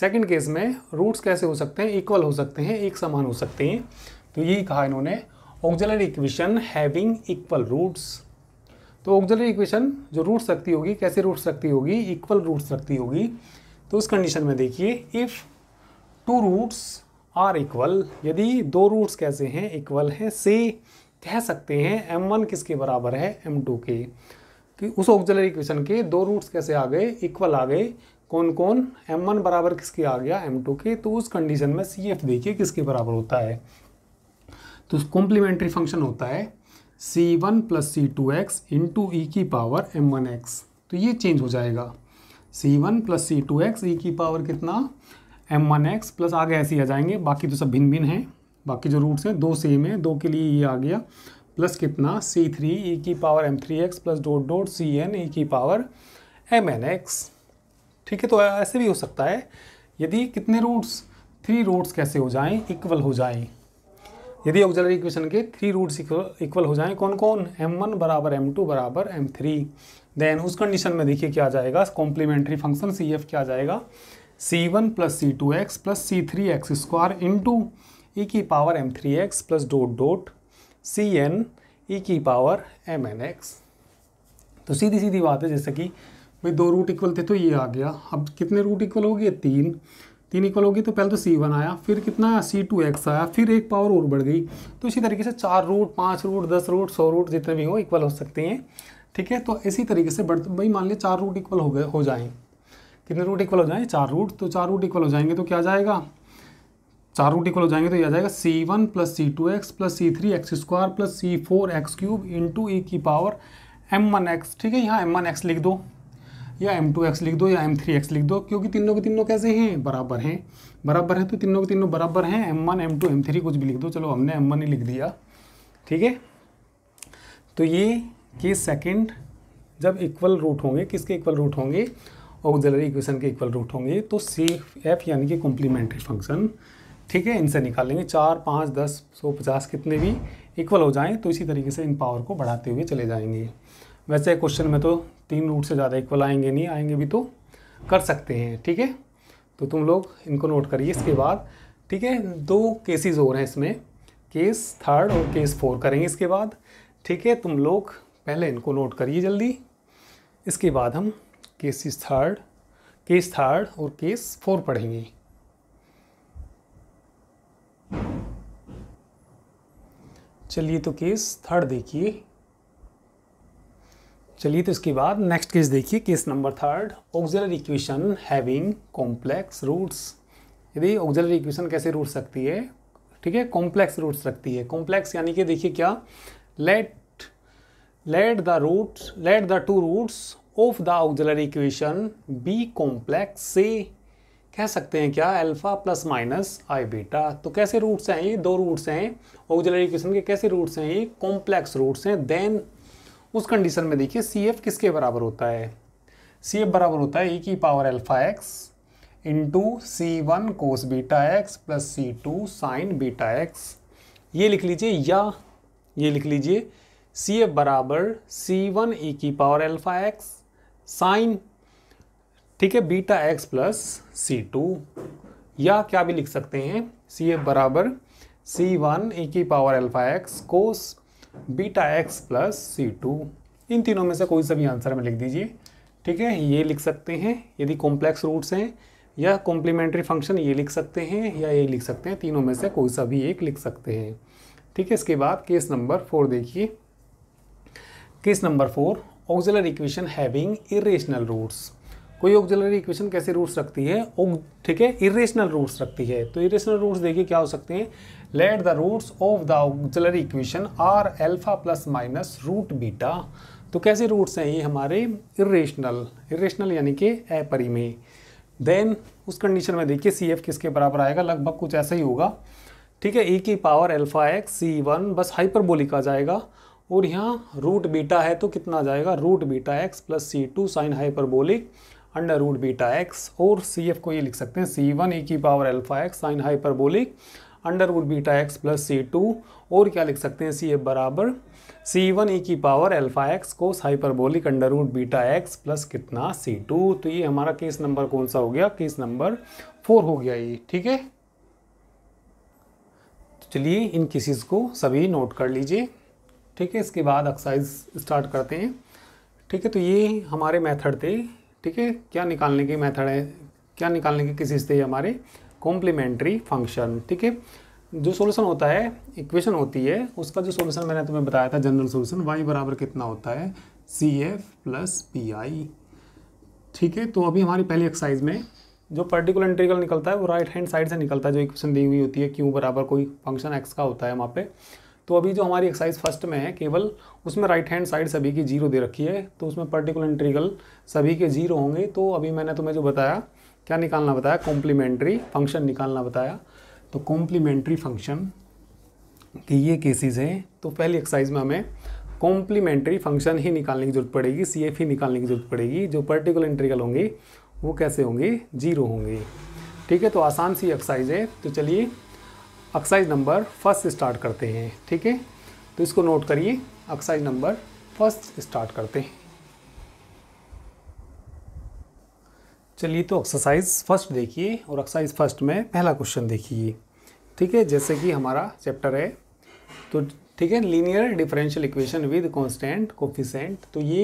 सेकंड केस में रूट्स कैसे हो सकते हैं इक्वल हो सकते हैं एक समान हो सकते हैं तो यही कहा इन्होंने auxiliary equation having equal roots तो ऑक्जलरी इक्वेशन जो रूट्स रखती होगी कैसे रूट्स रखती होगी इक्वल रूट्स रखती होगी तो उस कंडीशन में देखिए if two roots are equal यदि दो रूट्स कैसे हैं इक्वल हैं से कह सकते हैं एम वन किसके बराबर है एम टू के कि उस ऑक्जलरी इक्वेशन के दो रूट्स कैसे आ गए इक्वल आ गए कौन कौन एम वन बराबर किसके आ गया एम टू के तो उस कंडीशन में सी एफ देखिए किसके बराबर होता है तो कॉम्प्लीमेंट्री फंक्शन होता है सी वन प्लस सी टू एक्स इंटू ई की पावर एम वन एक्स तो ये चेंज हो जाएगा सी वन प्लस सी टू एक्स ई की पावर कितना एम वन एक्स प्लस आगे ऐसे ही आ जाएंगे बाकी तो सब भिन्न भिन्न हैं बाकी जो रूट्स हैं दो सेम हैं दो के लिए ये आ गया प्लस कितना सी थ्री ई की power m three x plus dot dot c n e की पावर एम एन एक्स ठीक है तो ऐसे भी हो सकता है यदि कितने रूट्स थ्री रूट्स कैसे हो जाएं इक्वल हो जाएं यदि ऑक्जलरी इक्वेशन के थ्री रूट्स इक्वल हो जाएं कौन कौन एम वन बराबर एम टू बराबर एम थ्री देन उस कंडीशन में देखिए क्या जाएगा कॉम्प्लीमेंट्री फंक्शन सी एफ क्या जाएगा सी वन प्लस सी टू एक्स प्लस सी three x square into e की power m three x plus dot dot c n e की पावर एम एन एक्स तो सीधी सीधी बात है जैसे कि भाई दो रूट इक्वल थे तो ये आ गया अब कितने रूट इक्वल हो गए तीन तीन इक्वल हो गई तो पहले तो सी वन आया फिर कितना सी टू एक्स आया फिर एक पावर और बढ़ गई तो इसी तरीके से चार रूट पाँच रूट दस रूट सौ रूट जितने भी हो इक्वल हो सकते हैं ठीक है तो इसी तरीके से बढ़ भाई मान लिया चार रूट इक्वल हो गए हो जाएँ कितने रूट इक्वल हो जाएँ चार रूट तो चार रूट इक्वल हो जाएंगे तो क्या जाएगा चार रूट इक्वल हो जाएंगे तो यह आ जाएगा c one plus C two x plus C three x square plus c four x cube into a की पावर एम वन एक्स ठीक है यहाँ एम वन एक्स लिख दो या एम टू एक्स लिख दो या एम थ्री एक्स लिख दो क्योंकि तीनों के तीनों कैसे हैं बराबर हैं बराबर है तो तीनों के तीनों बराबर हैं m one m two m three कुछ भी लिख दो चलो हमने एम वन ही लिख दिया ठीक है तो ये के सेकंड जब इक्वल रूट होंगे किसके इक्वल रूट होंगे ऑक्जिलरी इक्वेशन के इक्वल रूट होंगे तो सी एफ यानी कि कॉम्प्लीमेंट्री फंक्शन ठीक है इनसे निकालेंगे चार पाँच दस सौ पचास कितने भी इक्वल हो जाएं तो इसी तरीके से इन पावर को बढ़ाते हुए चले जाएंगे वैसे क्वेश्चन में तो तीन रूट से ज़्यादा इक्वल आएंगे नहीं आएंगे भी तो कर सकते हैं ठीक है तो तुम लोग इनको नोट करिए इसके बाद ठीक है दो केसेस और हैं इसमें केस थर्ड और केस फोर करेंगे इसके बाद ठीक है तुम लोग पहले इनको नोट करिए जल्दी इसके बाद हम केसेस थर्ड केस थर्ड और केस फोर पढ़ेंगे चलिए तो केस थर्ड देखिए चलिए तो इसके बाद नेक्स्ट केस देखिए case number third auxiliary equation having complex roots यदि ऑक्जलर इक्वेशन कैसे रूट सकती है ठीक है कॉम्प्लेक्स रूट्स रखती है कॉम्प्लेक्स यानी कि देखिए क्या let let the root let the two roots of the auxiliary equation be complex से कह सकते हैं क्या alpha plus minus i beta तो कैसे रूट्स हैं ये दो रूट्स हैं ऑक्जलर इक्वेशन के कैसे रूट्स हैं ये कॉम्प्लेक्स रूट्स हैं देन उस कंडीशन में देखिए सी एफ किसके बराबर होता है सी एफ बराबर होता है ए की power alpha x into c one cos beta x plus सी टू साइन बीटा एक्स ये लिख लीजिए या ये लिख लीजिए सी एफ बराबर सी वन ए की पावर अल्फा एक्स साइन ठीक है बीटा एक्स प्लस सी टू या क्या भी लिख सकते हैं सी एफ बराबर सी वन ए की power alpha x cos beta x plus सी टू इन तीनों में से कोई सा भी आंसर हमें लिख दीजिए ठीक है ये लिख सकते हैं यदि कॉम्प्लेक्स रूट्स हैं या कॉम्प्लीमेंट्री फंक्शन ये लिख सकते हैं या ये लिख सकते हैं तीनों में से कोई सा भी एक लिख सकते हैं ठीक है इसके बाद केस नंबर फोर देखिए case number four auxiliary equation having irrational roots कोई ऑक्जिलरी इक्वेशन कैसे रूट्स रखती है ठीक है इरेशनल रूट्स रखती है तो इरेशनल रूट्स देखिए क्या हो सकते हैं let the roots of the auxiliary equation are alpha plus minus root beta तो कैसे रूट्स हैं ये हमारे इरेशनल इरेशनल यानी कि अपरिमेय देन उस कंडीशन में देखिए सी एफ किसके बराबर आएगा लगभग कुछ ऐसा ही होगा ठीक है ई e की power alpha x c one बस हाइपरबोलिक आ जाएगा और यहाँ रूट बीटा है तो कितना आ जाएगा रूट बीटा एक्स प्लस सी two sine hyperbolic under root beta x और सी एफ को ये लिख सकते हैं सी वन ई की power alpha x sine hyperbolic under root beta x plus सी टू और क्या लिख सकते हैं सी एफ बराबर सी वन ई की पावर एल्फा एक्स को hyperbolic under root beta x plus कितना सी टू तो ये हमारा केस नंबर कौन सा हो गया केस नंबर फोर हो गया ये ठीक है तो चलिए इन केसेस को सभी नोट कर लीजिए ठीक है इसके बाद एक्सरसाइज स्टार्ट करते हैं ठीक है तो ये हमारे मेथड थे ठीक है क्या निकालने के मेथड है क्या निकालने के केसेस थे हमारे कॉम्प्लीमेंट्री फंक्शन ठीक है जो सोल्यूशन होता है इक्वेशन होती है उसका जो सोल्यूशन मैंने तुम्हें बताया था जनरल सोल्यूशन वाई बराबर कितना होता है C F plus P I ठीक है तो अभी हमारी पहली एक्सरसाइज में जो पर्टिकुलर इंटीग्रल निकलता है वो राइट हैंड साइड से निकलता है जो इक्वेशन दी हुई होती है क्यू बराबर कोई फंक्शन एक्स का होता है वहाँ पे तो अभी जो हमारी एक्सरसाइज फर्स्ट में है केवल उसमें राइट हैंड साइड सभी की जीरो दे रखी है तो उसमें पर्टिकुलर इंटीग्रल सभी के जीरो होंगे तो अभी मैंने तुम्हें जो बताया क्या निकालना बताया कॉम्प्लीमेंट्री फंक्शन निकालना बताया तो कॉम्प्लीमेंट्री फंक्शन के ये केसेस हैं तो पहली एक्सरसाइज में हमें कॉम्प्लीमेंट्री फंक्शन ही निकालने की जरूरत पड़ेगी सी एफ ही निकालने की जरूरत पड़ेगी जो पर्टिकुलर इंट्रीगल होंगी वो कैसे होंगी जीरो होंगी ठीक है तो आसान सी एक्सरसाइज है तो चलिए एक्सरसाइज नंबर फर्स्ट स्टार्ट करते हैं ठीक है तो इसको नोट करिए एक्सरसाइज नंबर फर्स्ट स्टार्ट करते हैं चलिए तो एक्सरसाइज फर्स्ट देखिए और एक्सरसाइज फर्स्ट में पहला क्वेश्चन देखिए ठीक है जैसे कि हमारा चैप्टर है तो ठीक है linear differential equation with constant coefficient तो ये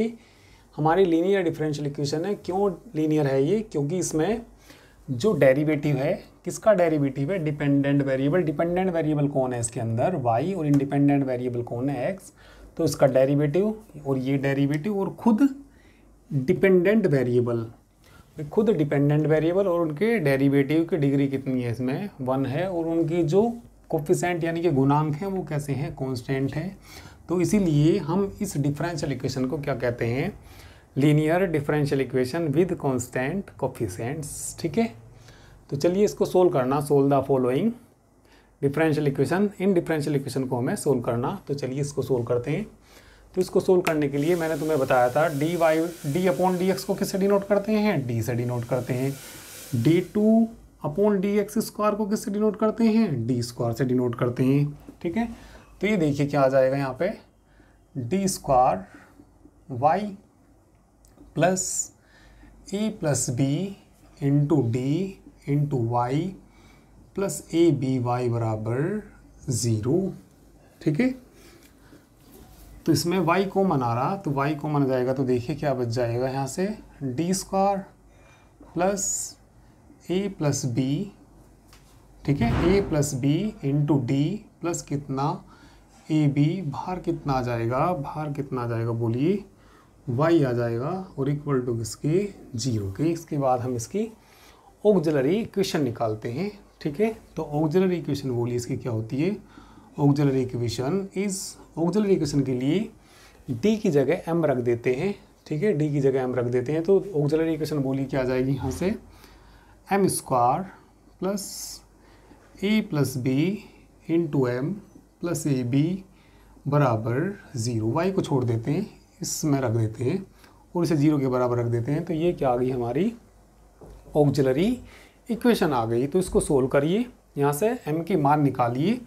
हमारी लीनियर डिफरेंशियल इक्वेशन है क्यों लीनियर है ये क्योंकि इसमें जो डेरिवेटिव है किसका डेरिवेटिव है डिपेंडेंट वेरिएबल डिपेंडेंट वेरिएबल कौन है इसके अंदर वाई और इंडिपेंडेंट वेरिएबल कौन है एक्स तो इसका डेरीवेटिव और ये डेरीवेटिव और खुद डिपेंडेंट वेरिएबल खुद डिपेंडेंट वेरिएबल और उनके डेरिवेटिव की डिग्री कितनी है इसमें वन है और उनकी जो कोफिशेंट यानी कि गुणांक हैं वो कैसे हैं कॉन्स्टेंट हैं तो इसीलिए हम इस डिफरेंशियल इक्वेशन को क्या कहते हैं linear differential equation with constant coefficients ठीक है तो चलिए इसको सोल्व करना solve the following differential equation इन डिफरेंशियल इक्वेशन को हमें सोल्व करना तो चलिए इसको सोल्व करते हैं तो इसको सोल्व करने के लिए मैंने तुम्हें बताया था d y d upon d x को किससे डिनोट करते हैं डी से डिनोट करते हैं d two upon d x square को किससे डिनोट करते हैं डी स्क्वायर से डिनोट करते हैं ठीक है तो ये देखिए क्या आ जाएगा यहाँ पे d square y plus a plus b into d into y plus a b y बराबर ज़ीरो ठीक है तो इसमें वाई कॉमन आ रहा तो वाई कॉमन जाएगा तो देखिए क्या बच जाएगा यहाँ से d square plus a plus b ठीक है a plus b into d plus कितना ए बी बाहर कितना आ जाएगा बाहर कितना आ जाएगा बोलिए वाई आ जाएगा और इक्वल टू इसके जीरो के इसके बाद हम इसकी ऑक्जिलरी इक्वेशन निकालते हैं ठीक है तो ऑक्जिलरी इक्वेशन बोलिए इसकी क्या होती है ऑक्जलरी इक्वेशन इस ऑक्जलरी इक्वेशन के लिए डी की जगह एम रख देते हैं ठीक है डी की जगह एम रख देते हैं तो ऑक्जलरी इक्वेशन बोली क्या आ जाएगी यहाँ से m square plus a plus b into m plus a b बराबर ज़ीरो वाई को छोड़ देते हैं इसमें रख देते हैं और इसे ज़ीरो के बराबर रख देते हैं तो ये क्या आ गई हमारी ऑक्जलरी इक्वेशन आ गई तो इसको सोल्व करिए यहाँ से एम की मान निकालिए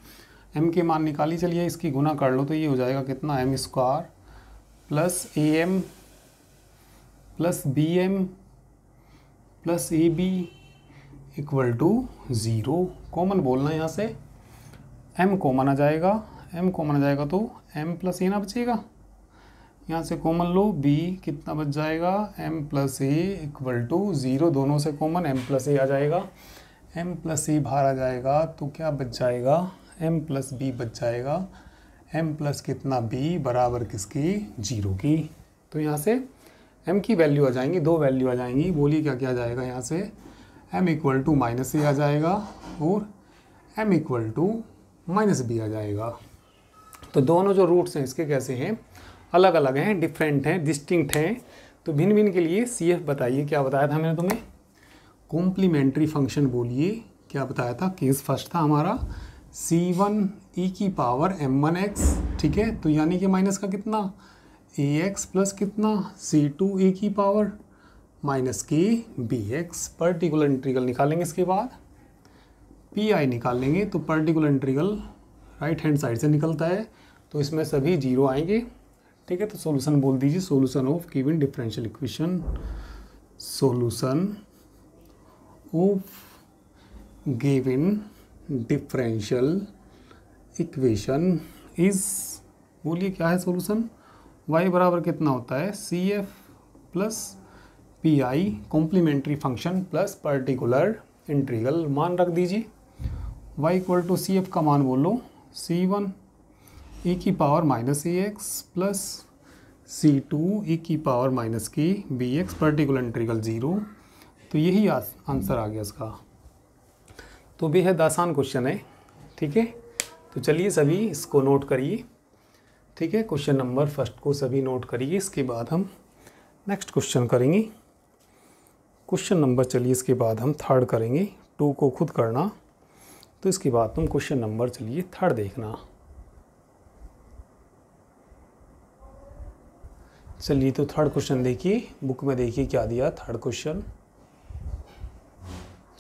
एम के मान निकाली चलिए इसकी गुना कर लो तो ये हो जाएगा कितना m square plus a m plus b m plus a b equal to zero common बोलना यहाँ से एम कॉमन आ जाएगा एम कॉमन आ जाएगा तो एम प्लस ए ना बचेगा यहाँ से कॉमन लो बी कितना बच जाएगा m plus a equal to zero दोनों से कॉमन एम प्लस ए आ जाएगा एम प्लस ए बाहर आ जाएगा तो क्या बच जाएगा एम प्लस बी बच जाएगा एम प्लस कितना बी बराबर किसकी जीरो की तो यहाँ से एम की वैल्यू आ जाएंगी दो वैल्यू आ जाएंगी बोलिए क्या क्या जाएगा यहाँ से m equal to minus a आ जाएगा और m equal to minus b आ जाएगा तो दोनों जो रूट्स हैं इसके कैसे हैं अलग अलग हैं डिफरेंट हैं डिस्टिंक्ट हैं तो भिन्न भिन्न के लिए सी एफ बताइए क्या बताया था मैंने तुम्हें कॉम्प्लीमेंट्री फंक्शन बोलिए क्या बताया था केस फर्स्ट था हमारा सी वन ई की पावर एम वन एक्स ठीक है तो यानी कि माइनस का कितना ए एक्स प्लस कितना सी टू ई की पावर माइनस की बी एक्स पर्टिकुलर इंट्रीगल निकालेंगे इसके बाद पी आई निकाल लेंगे तो particular integral right hand side से निकलता है तो इसमें सभी जीरो आएंगे ठीक है तो सॉल्यूशन बोल दीजिए solution of given differential equation solution of given differential equation is बोलिए क्या है सॉल्यूशन y बराबर कितना होता है C F plus P I complementary function plus particular integral मान रख दीजिए y equal to C F का मान बोलो सी वन ई की power minus a x plus C two e की पावर माइनस की b x particular integral zero तो यही आंसर आ गया इसका तो बेहद आसान क्वेश्चन है ठीक है तो चलिए सभी इसको नोट करिए ठीक है क्वेश्चन नंबर फर्स्ट को सभी नोट करिए इसके बाद हम नेक्स्ट क्वेश्चन करेंगे क्वेश्चन नंबर चलिए इसके बाद हम थर्ड करेंगे टू को खुद करना तो इसके बाद तुम क्वेश्चन नंबर चलिए थर्ड देखना चलिए तो थर्ड क्वेश्चन देखिए बुक में देखिए क्या दिया थर्ड क्वेश्चन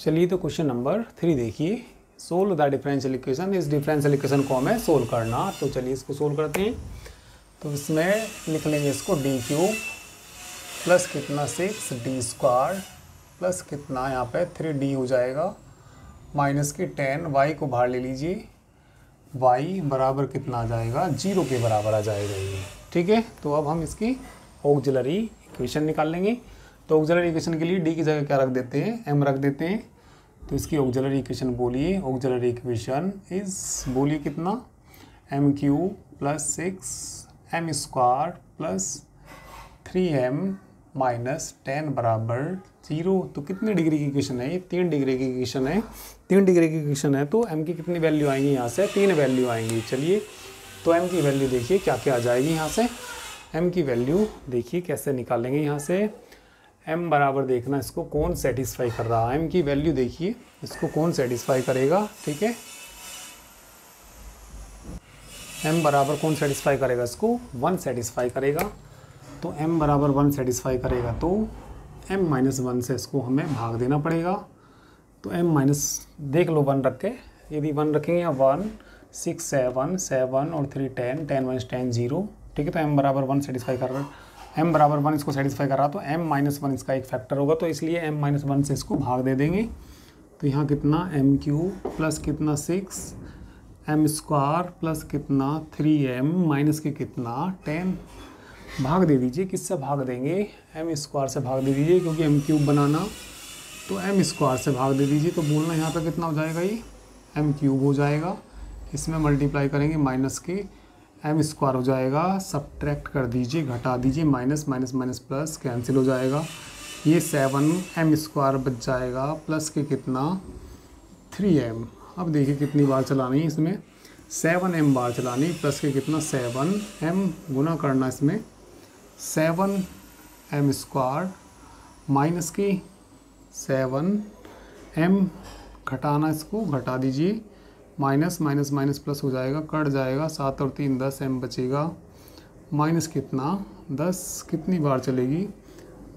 चलिए तो क्वेश्चन नंबर थ्री देखिए सोल्व द डिफरेंशियल इक्वेशन इस डिफरेंशियल इक्वेशन को हमें सोल्व करना तो चलिए इसको सोल्व करते हैं तो इसमें लिख लेंगे इसको डी क्यूब प्लस कितना सिक्स डी स्क्वायर प्लस कितना यहाँ पे थ्री डी हो जाएगा माइनस के टेन वाई को बाहर ले लीजिए वाई बराबर कितना आ जाएगा जीरो के बराबर आ जाएगा ये ठीक है तो अब हम इसकी ऑक्जिलरी इक्वेशन निकाल लेंगे तो ऑक्जिलरी इक्वेशन के लिए डी की जगह क्या रख देते हैं एम रख देते हैं तो इसकी ऑक्जलरी इक्वेशन बोलिए ऑक्जलरी इक्वेशन इज बोलिए कितना m cube plus six m square plus three m minus ten बराबर जीरो तो कितने डिग्री की इक्वेशन है ये तीन डिग्री की इक्वेशन है तीन डिग्री की इक्वेशन है तो एम की कितनी वैल्यू आएंगी यहाँ से तीन वैल्यू आएंगी चलिए तो एम की वैल्यू देखिए क्या क्या आ जाएगी यहाँ से एम की वैल्यू देखिए कैसे निकालेंगे यहाँ से एम बराबर देखना इसको कौन सेटिस्फाई कर रहा है एम की वैल्यू देखिए इसको कौन सेटिस्फाई करेगा ठीक है एम बराबर कौन सेटिस्फाई करेगा इसको वन सेटिस्फाई करेगा तो एम बराबर वन सेटिस्फाई करेगा तो एम माइनस वन से इसको हमें भाग देना पड़ेगा तो एम माइनस देख लो वन रख के यदि वन रखेंगे या वन सिक्स सेवन सेवन और three ten ten minus ten zero ठीक है तो एम बराबर वन सेटिस्फाई कर रहा है एम बराबर वन इसको सेटिस्फाई कर रहा तो एम माइनस वन इसका एक फैक्टर होगा तो इसलिए एम माइनस वन से इसको भाग दे देंगे तो यहाँ कितना एम क्यू प्लस कितना सिक्स एम स्क्वायर प्लस कितना थ्री एम माइनस के कितना टेन भाग दे दीजिए किससे भाग देंगे एम स्क्वायर से भाग दे दीजिए क्योंकि एम क्यूब बनाना तो एम स्क्वायर से भाग दे दीजिए तो बोलना यहाँ पर कितना हो जाएगा ये एम क्यूब हो जाएगा इसमें मल्टीप्लाई करेंगे माइनस के एम स्क्वायर हो जाएगा सब कर दीजिए घटा दीजिए minus minus minus plus cancel हो जाएगा ये सेवन एम स्क्वायर बच जाएगा प्लस के कितना थ्री एम अब देखिए कितनी बार चलानी है इसमें सेवन एम बार चलानी प्लस के कितना सेवन एम गुना करना इसमें सेवन एम स्क्वायर माइनस की सेवन एम घटाना इसको घटा दीजिए माइनस माइनस माइनस प्लस हो जाएगा कट जाएगा सात और तीन दस एम बचेगा माइनस कितना दस कितनी बार चलेगी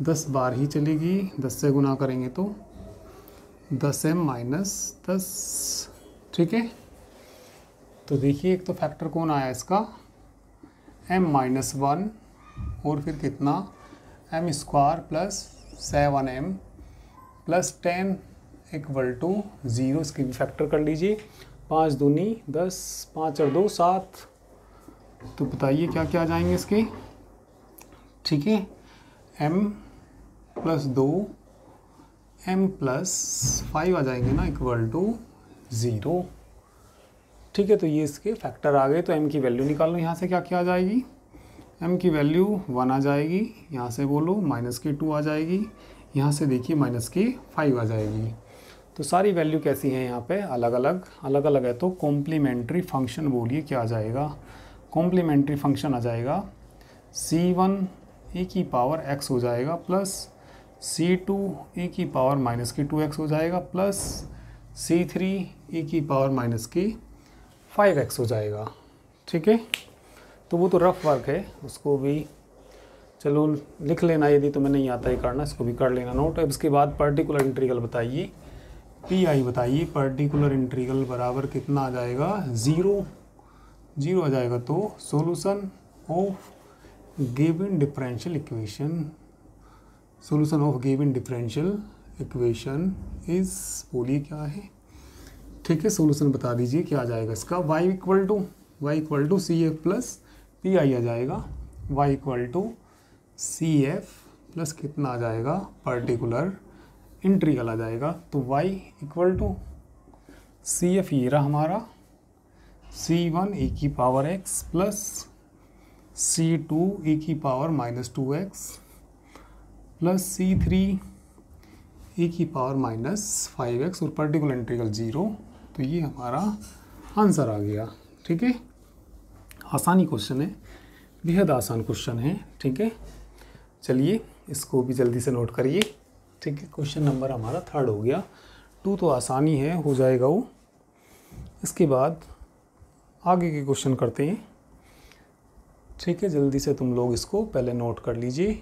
दस बार ही चलेगी दस से गुना करेंगे तो दस एम माइनस दस ठीक है तो देखिए एक तो फैक्टर कौन आया इसका एम माइनस वन और फिर कितना m square plus seven m plus ten equal to zero इसके भी फैक्टर कर लीजिए पाँच दूनी दस पाँच और दो सात तो बताइए क्या क्या आ जाएंगे इसके ठीक है एम प्लस दो एम प्लस फाइव आ जाएंगे ना इक्वल टू ज़ीरो ठीक है तो ये इसके फैक्टर आ गए तो एम की वैल्यू निकाल लो यहाँ से क्या क्या आ जाएगी एम की वैल्यू वन आ जाएगी यहाँ से बोलो माइनस के टू आ जाएगी यहाँ से देखिए माइनस के फाइव आ जाएगी तो सारी वैल्यू कैसी है यहाँ पे अलग अलग अलग अलग है तो कॉम्प्लीमेंट्री फंक्शन बोलिए क्या आ जाएगा कॉम्प्लीमेंट्री फंक्शन आ जाएगा सी वन ए की पावर एक्स हो जाएगा प्लस सी टू ए की पावर माइनस की टू एक्स हो जाएगा प्लस सी थ्री ए की पावर माइनस की फाइव एक्स हो जाएगा ठीक है तो वो तो रफ वर्क है उसको भी चलो लिख लेना यदि तुम्हें नहीं आता ही करना इसको भी कर लेना नोट अब इसके बाद पर्टिकुलर इंटीग्रल बताइए पी आई बताइए पर्टिकुलर इंटीग्रल बराबर कितना आ जाएगा ज़ीरो जीरो आ जाएगा तो solution of given differential equation solution of given differential equation is बोलिए क्या है ठीक है सॉल्यूशन बता दीजिए क्या आ जाएगा इसका y equal to Y equal to C F plus P I आ जाएगा y equal to C F plus कितना आ जाएगा पर्टिकुलर इंट्रीगल आ जाएगा तो y equal to C F ये रहा हमारा सी वन ए की पावर x प्लस सी टू ए की power minus two x plus सी थ्री ए की पावर माइनस फाइव एक्स और पर्टिकुलर इंट्रीगल जीरो तो ये हमारा आंसर आ गया ठीक है आसानी क्वेश्चन है बेहद आसान क्वेश्चन है ठीक है चलिए इसको भी जल्दी से नोट करिए ठीक है क्वेश्चन नंबर हमारा थर्ड हो गया टू तो आसानी है हो जाएगा वो इसके बाद आगे के क्वेश्चन करते हैं ठीक है जल्दी से तुम लोग इसको पहले नोट कर लीजिए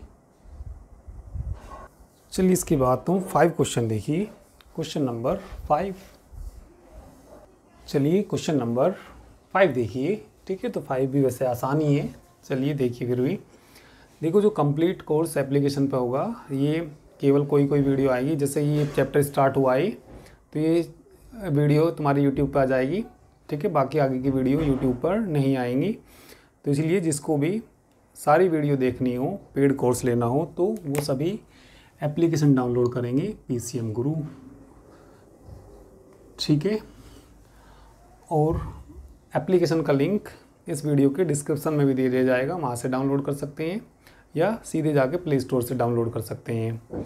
चलिए इसके बाद तुम फाइव क्वेश्चन देखिए क्वेश्चन नंबर फाइव चलिए क्वेश्चन नंबर फाइव देखिए ठीक है तो फाइव भी वैसे आसानी है चलिए देखिए फिर भी देखो जो कंप्लीट कोर्स एप्लीकेशन पर होगा ये केवल कोई कोई वीडियो आएगी जैसे ये चैप्टर स्टार्ट हुआ है तो ये वीडियो तुम्हारी यूट्यूब पर आ जाएगी ठीक है बाकी आगे की वीडियो यूट्यूब पर नहीं आएंगी तो इसलिए जिसको भी सारी वीडियो देखनी हो पेड कोर्स लेना हो तो वो सभी एप्लीकेशन डाउनलोड करेंगे पी सी एम गुरु ठीक है और एप्लीकेशन का लिंक इस वीडियो के डिस्क्रिप्शन में भी दे दिया जाएगा वहाँ से डाउनलोड कर सकते हैं या सीधे जाके प्ले स्टोर से डाउनलोड कर सकते हैं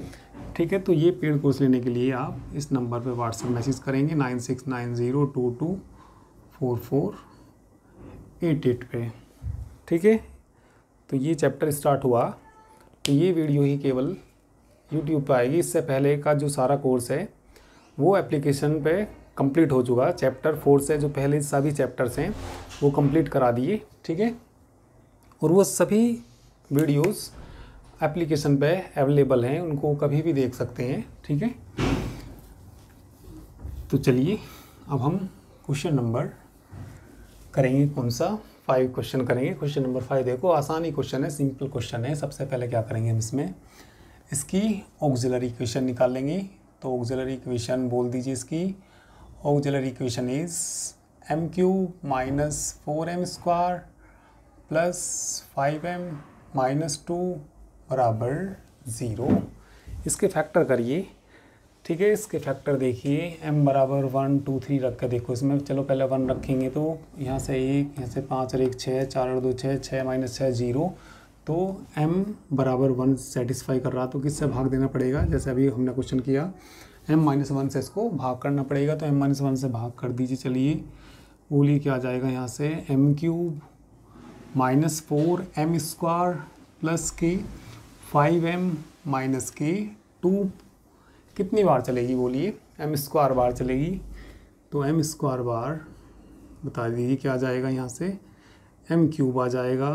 ठीक है तो ये पेड कोर्स लेने के लिए आप इस नंबर पर व्हाट्सएप मैसेज करेंगे nine six nine zero two two four four eight eight पे ठीक है तो ये चैप्टर स्टार्ट हुआ तो ये वीडियो ही केवल यूट्यूब पर आएगी इससे पहले का जो सारा कोर्स है वो एप्लीकेशन पे कंप्लीट हो चुका चैप्टर फोर से जो पहले सभी चैप्टर्स हैं वो कंप्लीट करा दिए ठीक है और वो सभी वीडियोस एप्लीकेशन पे अवेलेबल हैं उनको कभी भी देख सकते हैं ठीक है तो चलिए अब हम क्वेश्चन नंबर करेंगे कौन सा फाइव क्वेश्चन करेंगे क्वेश्चन नंबर फाइव देखो आसानी क्वेश्चन है सिंपल क्वेश्चन है सबसे पहले क्या करेंगे हम इसमें इसकी ऑक्जिलरी इक्वेशन निकाल लेंगे तो ऑक्जिलरी इक्वेशन बोल दीजिए इसकी auxiliary equation is m cube minus four m square plus five m minus two बराबर ज़ीरो इसके फैक्टर करिए ठीक है इसके फैक्टर देखिए m बराबर वन टू थ्री रख कर देखो इसमें चलो पहले वन रखेंगे तो यहाँ से एक यहाँ से पाँच और एक छः चार और दो छः छः माइनस छः ज़ीरो तो m बराबर वन सेटिस्फाई कर रहा तो किससे भाग देना पड़ेगा जैसे अभी हमने क्वेश्चन किया m माइनस वन से इसको भाग करना पड़ेगा तो m माइनस वन से भाग कर दीजिए चलिए बोलिए क्या आ जाएगा यहाँ से m cube minus four m square plus के फाइव एम माइनस के टू कितनी बार चलेगी बोलिए एम स्क्वायर बार चलेगी तो एम स्क्वायर बार बता दीजिए क्या जाएगा यहाँ से एम क्यूब आ जाएगा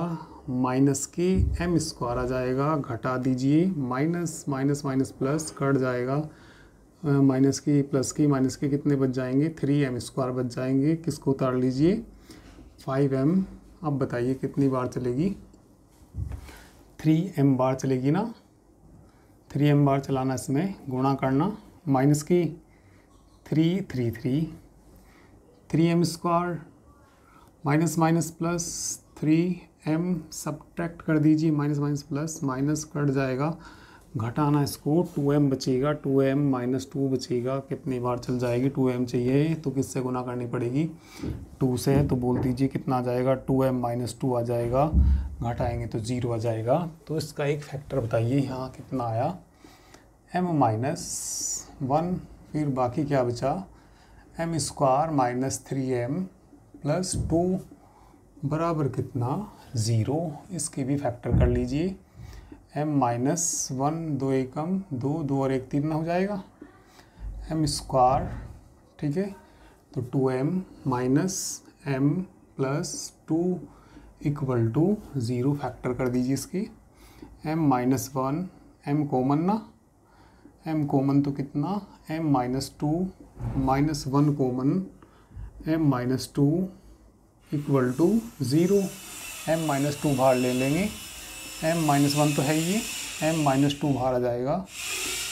माइनस के एम स्क्वायर आ जाएगा घटा दीजिए minus minus minus plus cut जाएगा माइनस की प्लस की माइनस के कितने बच जाएंगे थ्री एम स्क्वायर बच जाएंगे किसको उतार लीजिए फाइव एम अब बताइए कितनी बार चलेगी थ्री एम बार चलेगी ना थ्री एम बार चलाना इसमें गुणा करना माइनस की three three three three m square minus minus plus three m subtract कर दीजिए minus minus plus minus cut जाएगा घटाना इसको टू एम बचेगा टू एम माइनस टू बचेगा कितनी बार चल जाएगी टू एम चाहिए तो किससे गुना करनी पड़ेगी टू से तो बोल दीजिए कितना आ जाएगा टू एम माइनस टू आ जाएगा घटाएंगे तो ज़ीरो आ जाएगा तो इसका एक फैक्टर बताइए यहाँ कितना आया एम माइनस वन फिर बाकी क्या बचा m square minus three m plus two बराबर कितना ज़ीरो इसके भी फैक्टर कर लीजिए एम माइनस वन दो एकम दो दो और एक तीन हो जाएगा एम स्क्वायर ठीक है तो two m minus m plus two equal to zero factor कर दीजिए इसकी m minus one m common ना एम कॉमन तो कितना m minus two minus one common m minus two equal to zero m minus two बाहर ले लेंगे एम माइनस वन तो है ये एम माइनस टू बाहर आ जाएगा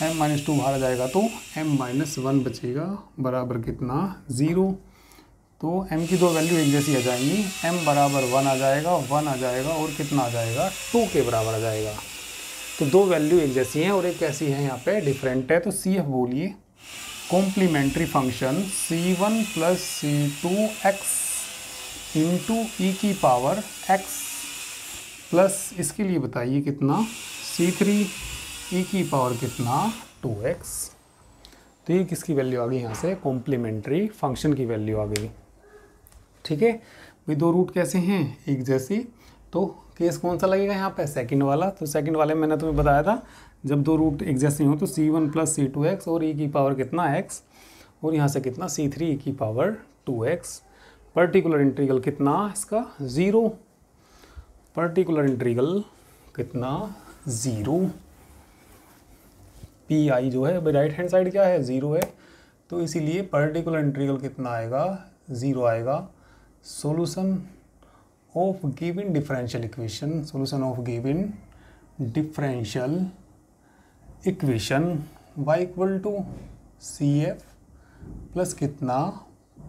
एम माइनस टू बाहर आ जाएगा तो एम माइनस वन बचेगा बराबर कितना ज़ीरो तो एम की दो वैल्यू एक जैसी आ जाएंगी एम बराबर वन आ जाएगा वन आ जाएगा और कितना आ जाएगा टू के बराबर आ जाएगा तो दो वैल्यू एक जैसी हैं और एक ऐसी है यहाँ पे डिफरेंट है तो सी एफ बोलिए complementary function c one plus सी टू एक्स इंटू ई की पावर एक्स प्लस इसके लिए बताइए कितना सी थ्री ई की पावर कितना टू एक्स तो ये किसकी वैल्यू आ गई यहाँ से कॉम्प्लीमेंट्री फंक्शन की वैल्यू आ गई ठीक है भाई दो रूट कैसे हैं एक जैसी तो केस कौन सा लगेगा यहाँ पे सेकंड वाला तो सेकंड वाले मैंने तुम्हें बताया था जब दो रूट एक जैसे हों तो सी वन प्लस सी टू एक्स और ई e की पावर कितना एक्स और यहाँ से कितना सी थ्री ई की power two x particular integral कितना इसका ज़ीरो पर्टिकुलर इंट्रीगल कितना ज़ीरो पी आई जो है भाई राइट हैंड साइड क्या है ज़ीरो है तो इसीलिए पर्टिकुलर इंट्रीगल कितना आएगा ज़ीरो आएगा solution of given differential equation solution of given differential equation y equal to C F plus कितना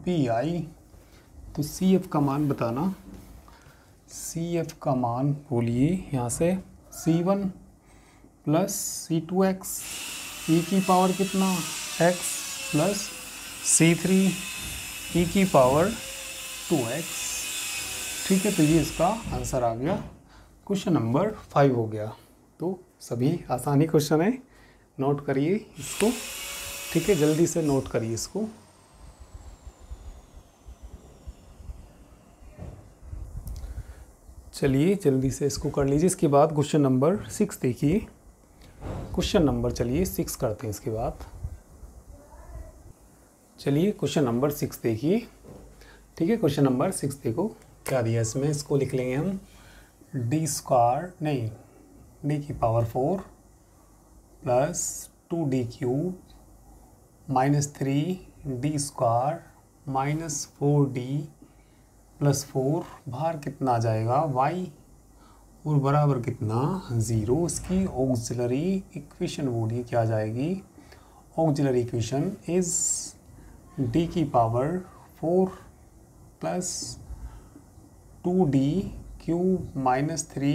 पी आई तो सी एफ का मान बताना सी एफ का मान बोलिए यहाँ से सी वन प्लस सी टू एक्स ई की पावर कितना एक्स प्लस सी थ्री ई की पावर टू एक्स ठीक है तो ये इसका आंसर आ गया क्वेश्चन नंबर फाइव हो गया तो सभी आसानी क्वेश्चन है नोट करिए इसको ठीक है जल्दी से नोट करिए इसको चलिए जल्दी से इसको कर लीजिए इसके बाद क्वेश्चन नंबर सिक्स देखिए क्वेश्चन नंबर चलिए सिक्स करते हैं इसके बाद चलिए क्वेश्चन नंबर सिक्स देखिए ठीक है क्वेश्चन नंबर सिक्स देखो क्या दिया इसमें इसको लिख लेंगे हम डी स्क्वायर नहीं डी की power four plus two D cube minus three D square minus four D plus four बाहर कितना आ जाएगा वाई और बराबर कितना ज़ीरो इसकी ऑक्जिलरी इक्वेशन बोलिए क्या जाएगी ऑक्जिलरी इक्वेशन इज़ डी की power four plus two D cube minus three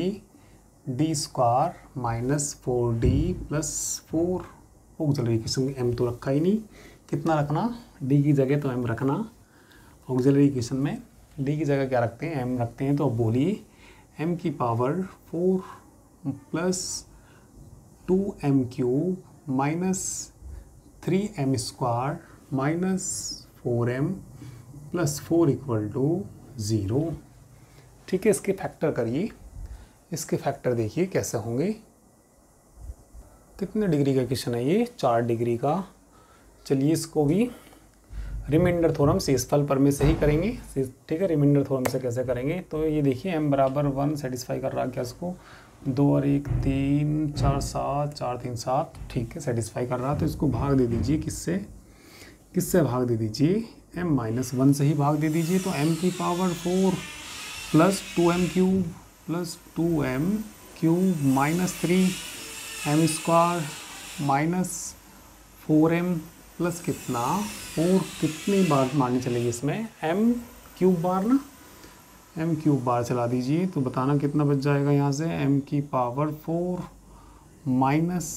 D square minus four D plus four auxiliary equation m तो रखा ही नहीं कितना रखना डी की जगह तो एम रखना ऑक्जलरी इक्वेशन में डी की जगह क्या रखते हैं एम रखते हैं तो अब बोलिए एम की power four plus two m cube minus three m square minus four m plus four equal to zero ठीक है इसके फैक्टर करिए इसके फैक्टर देखिए कैसे होंगे कितने डिग्री का क्वेश्चन है ये चार डिग्री का चलिए इसको भी रिमाइंडर थोरम शेषफल पर में से ही करेंगे ठीक है रिमाइंडर थोरम से कैसे करेंगे तो ये देखिए एम बराबर वन सेटिस्फाई कर रहा है क्या इसको दो और एक तीन चार सात चार तीन सात ठीक है सेटिस्फाई कर रहा तो इसको भाग दे दीजिए किससे किससे भाग दे दीजिए एम माइनस वन से ही भाग दे दीजिए तो एम की power four plus two m cube plus two m cube minus three m square minus four m plus कितना और कितनी बार मानी चलेगी इसमें एम क्यूब बार ना एम क्यूब बार चला दीजिए तो बताना कितना बच जाएगा यहाँ से एम की power four minus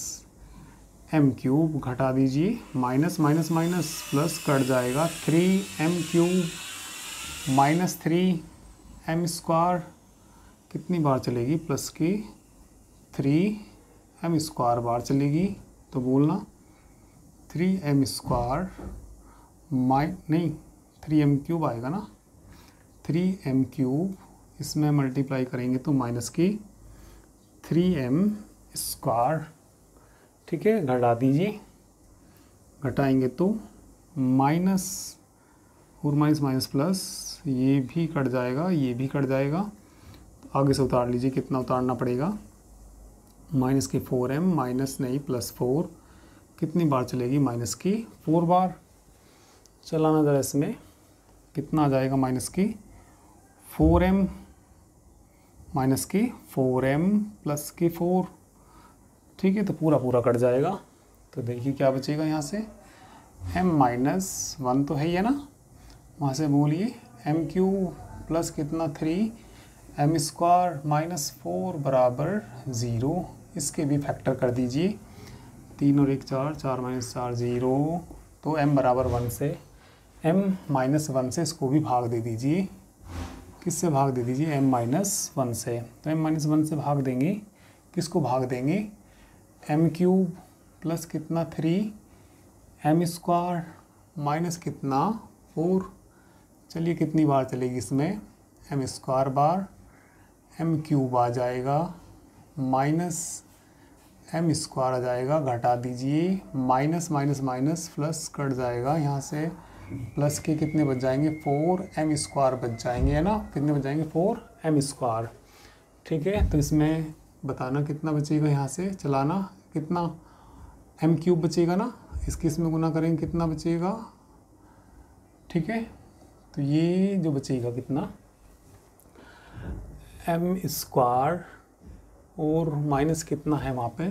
m cube घटा दीजिए minus minus minus plus cut जाएगा three m cube minus three m square कितनी बार चलेगी प्लस की थ्री एम स्क्वायर बार चलेगी तो बोलना थ्री एम स्क्वायर माइ नहीं थ्री एम क्यूब आएगा ना थ्री एम क्यूब इसमें मल्टीप्लाई करेंगे तो माइनस की थ्री एम स्क्वायर ठीक है घटा दीजिए घटाएंगे तो माइनस और माइनस माइनस प्लस ये भी कट जाएगा ये भी कट जाएगा तो आगे से उतार लीजिए कितना उतारना पड़ेगा माइनस के फोर एम माइनस नहीं प्लस फोर कितनी बार चलेगी माइनस की फोर बार चलाना ज़रा इसमें कितना आ जाएगा माइनस की फोर एम माइनस की फोर एम प्लस की फोर ठीक है तो पूरा पूरा कट जाएगा तो देखिए क्या बचेगा यहाँ से एम माइनस वन तो है ही है ना वहाँ से बोलिए एम क्यू प्लस कितना three m square minus four बराबर ज़ीरो इसके भी फैक्टर कर दीजिए तीन और एक चार चार माइनस चार ज़ीरो तो m बराबर वन से m माइनस वन से इसको भी भाग दे दीजिए किससे भाग दे दीजिए m माइनस वन से तो m माइनस वन से भाग देंगे किसको भाग देंगे एम क्यूब प्लस कितना थ्री एम स्क्वायर माइनस कितना फोर चलिए कितनी बार चलेगी इसमें एम स्क्वायर बार एम क्यूब आ जाएगा माइनस एम स्क्वायर आ जाएगा घटा दीजिए minus minus minus plus cut जाएगा यहाँ से प्लस के कितने बच जाएंगे फोर एम स्क्वायर बच जाएंगे है ना कितने बच जाएंगे फोर एम स्क्वायर ठीक है तो इसमें बताना कितना बचेगा यहाँ से चलाना कितना एम क्यूब बचेगा ना इसके इसमें गुना करेंगे कितना बचेगा ठीक है तो ये जो बचेगा कितना एम स्क्वायर और माइनस कितना है वहाँ पे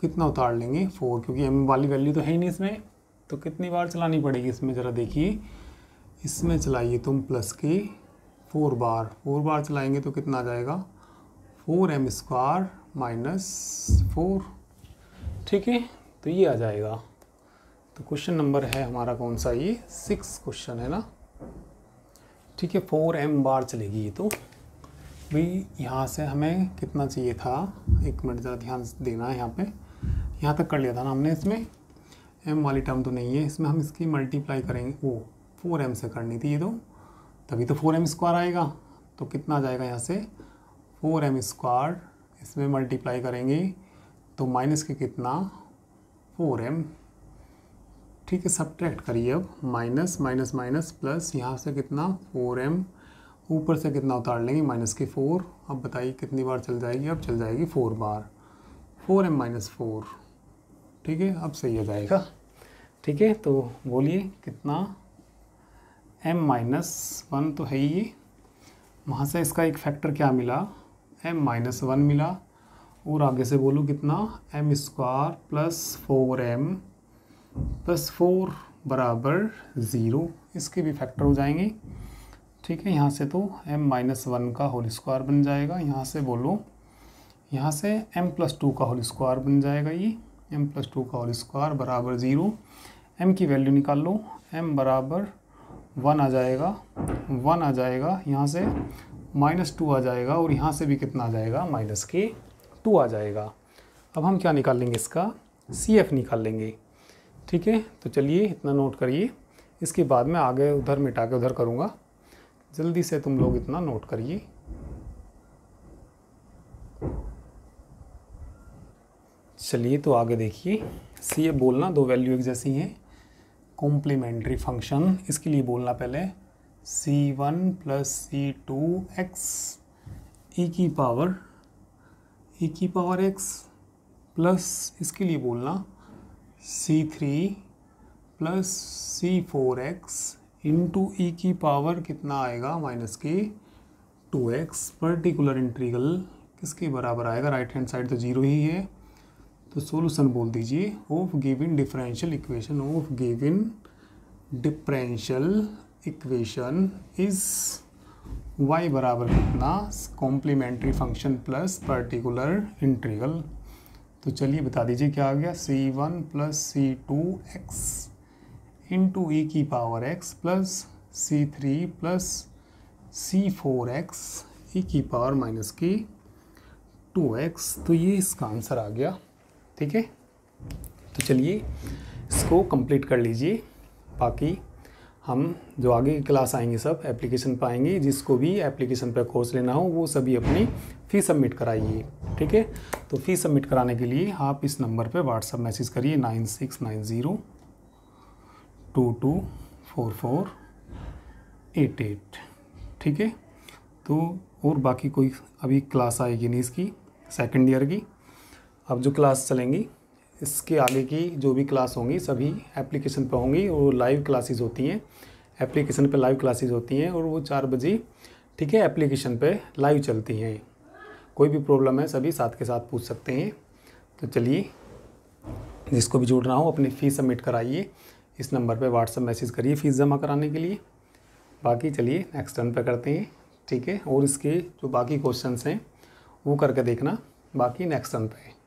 कितना उतार लेंगे फोर क्योंकि एम वाली वैल्यू तो है ही नहीं इसमें तो कितनी बार चलानी पड़ेगी इसमें ज़रा देखिए इसमें चलाइए तुम प्लस की फोर बार फोर बार चलाएंगे तो कितना आ जाएगा four m square minus four ठीक है तो ये आ जाएगा तो क्वेश्चन नंबर है हमारा कौन सा ये सिक्स क्वेश्चन है ना ठीक है फोर एम बार चलेगी ये तो भी यहाँ से हमें कितना चाहिए था एक मिनट ज़रा ध्यान देना है यहाँ पे यहाँ तक कर लिया था ना हमने इसमें एम वाली टर्म तो नहीं है इसमें हम इसकी मल्टीप्लाई करेंगे वो फोर एम से करनी थी ये तो तभी तो फोर एम स्क्वायर आएगा तो कितना जाएगा यहाँ से फोर एम स्क्वायर इसमें मल्टीप्लाई करेंगे तो माइनस के कितना फोर एम ठीक है सब्ट्रैक्ट करिए अब माइनस माइनस माइनस प्लस यहाँ से कितना फोर एम ऊपर से कितना उतार लेंगे माइनस की फ़ोर अब बताइए कितनी बार चल जाएगी अब चल जाएगी फ़ोर बार फोर एम माइनस फोर ठीक है अब सही आ जाएगा ठीक है तो बोलिए कितना एम माइनस वन तो है ही वहाँ से इसका एक फैक्टर क्या मिला एम माइनस वन मिला और आगे से बोलूँ कितना m square plus four m plus four बराबर ज़ीरो इसके भी फैक्टर हो जाएंगे ठीक है यहाँ से तो m माइनस वन का होल स्क्वायर बन जाएगा यहाँ से बोलो यहाँ से m प्लस टू का होल स्क्वायर बन जाएगा ये m प्लस टू का होल स्क्वायर बराबर ज़ीरो m की वैल्यू निकाल लो m बराबर वन आ जाएगा वन आ जाएगा यहाँ से माइनस टू आ जाएगा और यहाँ से भी कितना आ जाएगा माइनस के टू आ जाएगा अब हम क्या निकाल लेंगे इसका सी एफ निकाल लेंगे ठीक है तो चलिए इतना नोट करिए इसके बाद में आगे उधर मिटा के उधर करूँगा जल्दी से तुम लोग इतना नोट करिए चलिए तो आगे देखिए सी ए बोलना दो वैल्यू एक जैसी हैं कॉम्प्लीमेंट्री फंक्शन इसके लिए बोलना पहले सी वन प्लस सी टू एक्स ई की पावर ई e की पावर एक्स प्लस इसके लिए बोलना c three plus c four x into e e की पावर कितना आएगा माइनस के टू एक्स पर्टिकुलर इंट्रीगल किसके बराबर आएगा राइट हैंड साइड तो जीरो ही है तो सोल्यूशन बोल दीजिए of given differential equation of given differential equation is y बराबर कितना complementary function plus particular integral तो चलिए बता दीजिए क्या आ गया c1 वन प्लस सी two x into e की पावर एक्स प्लस सी three plus c four x e की पावर माइनस की टू एक्स तो ये इसका आंसर आ गया ठीक है तो चलिए इसको कंप्लीट कर लीजिए बाकी हम जो आगे की क्लास आएंगे सब एप्लीकेशन पर आएंगे जिसको भी एप्लीकेशन पर कोर्स लेना हो वो सभी अपनी फ़ी सबमिट कराइए ठीक है तो फ़ी सबमिट कराने के लिए आप इस नंबर पर व्हाट्सअप मैसेज करिए nine six nine zero two two four four eight eight ठीक है तो और बाकी कोई अभी क्लास आएगी नहीं इसकी सेकेंड ईयर की अब जो क्लास चलेंगी इसके आगे की जो भी क्लास होंगी सभी एप्लीकेशन पर होंगी और लाइव क्लासेस होती हैं एप्लीकेशन पे लाइव क्लासेस होती हैं और वो चार बजे ठीक है एप्लीकेशन पे लाइव चलती हैं कोई भी प्रॉब्लम है सभी साथ के साथ पूछ सकते हैं तो चलिए जिसको भी जुड़ना हो अपनी फ़ीस सबमिट कराइए इस नंबर पे व्हाट्सअप मैसेज करिए फ़ीस जमा कराने के लिए बाकी चलिए नेक्स्ट टर्न पे करते हैं ठीक है और इसके जो बाकी क्वेश्चन हैं वो करके देखना बाकी नेक्स्ट टर्न पे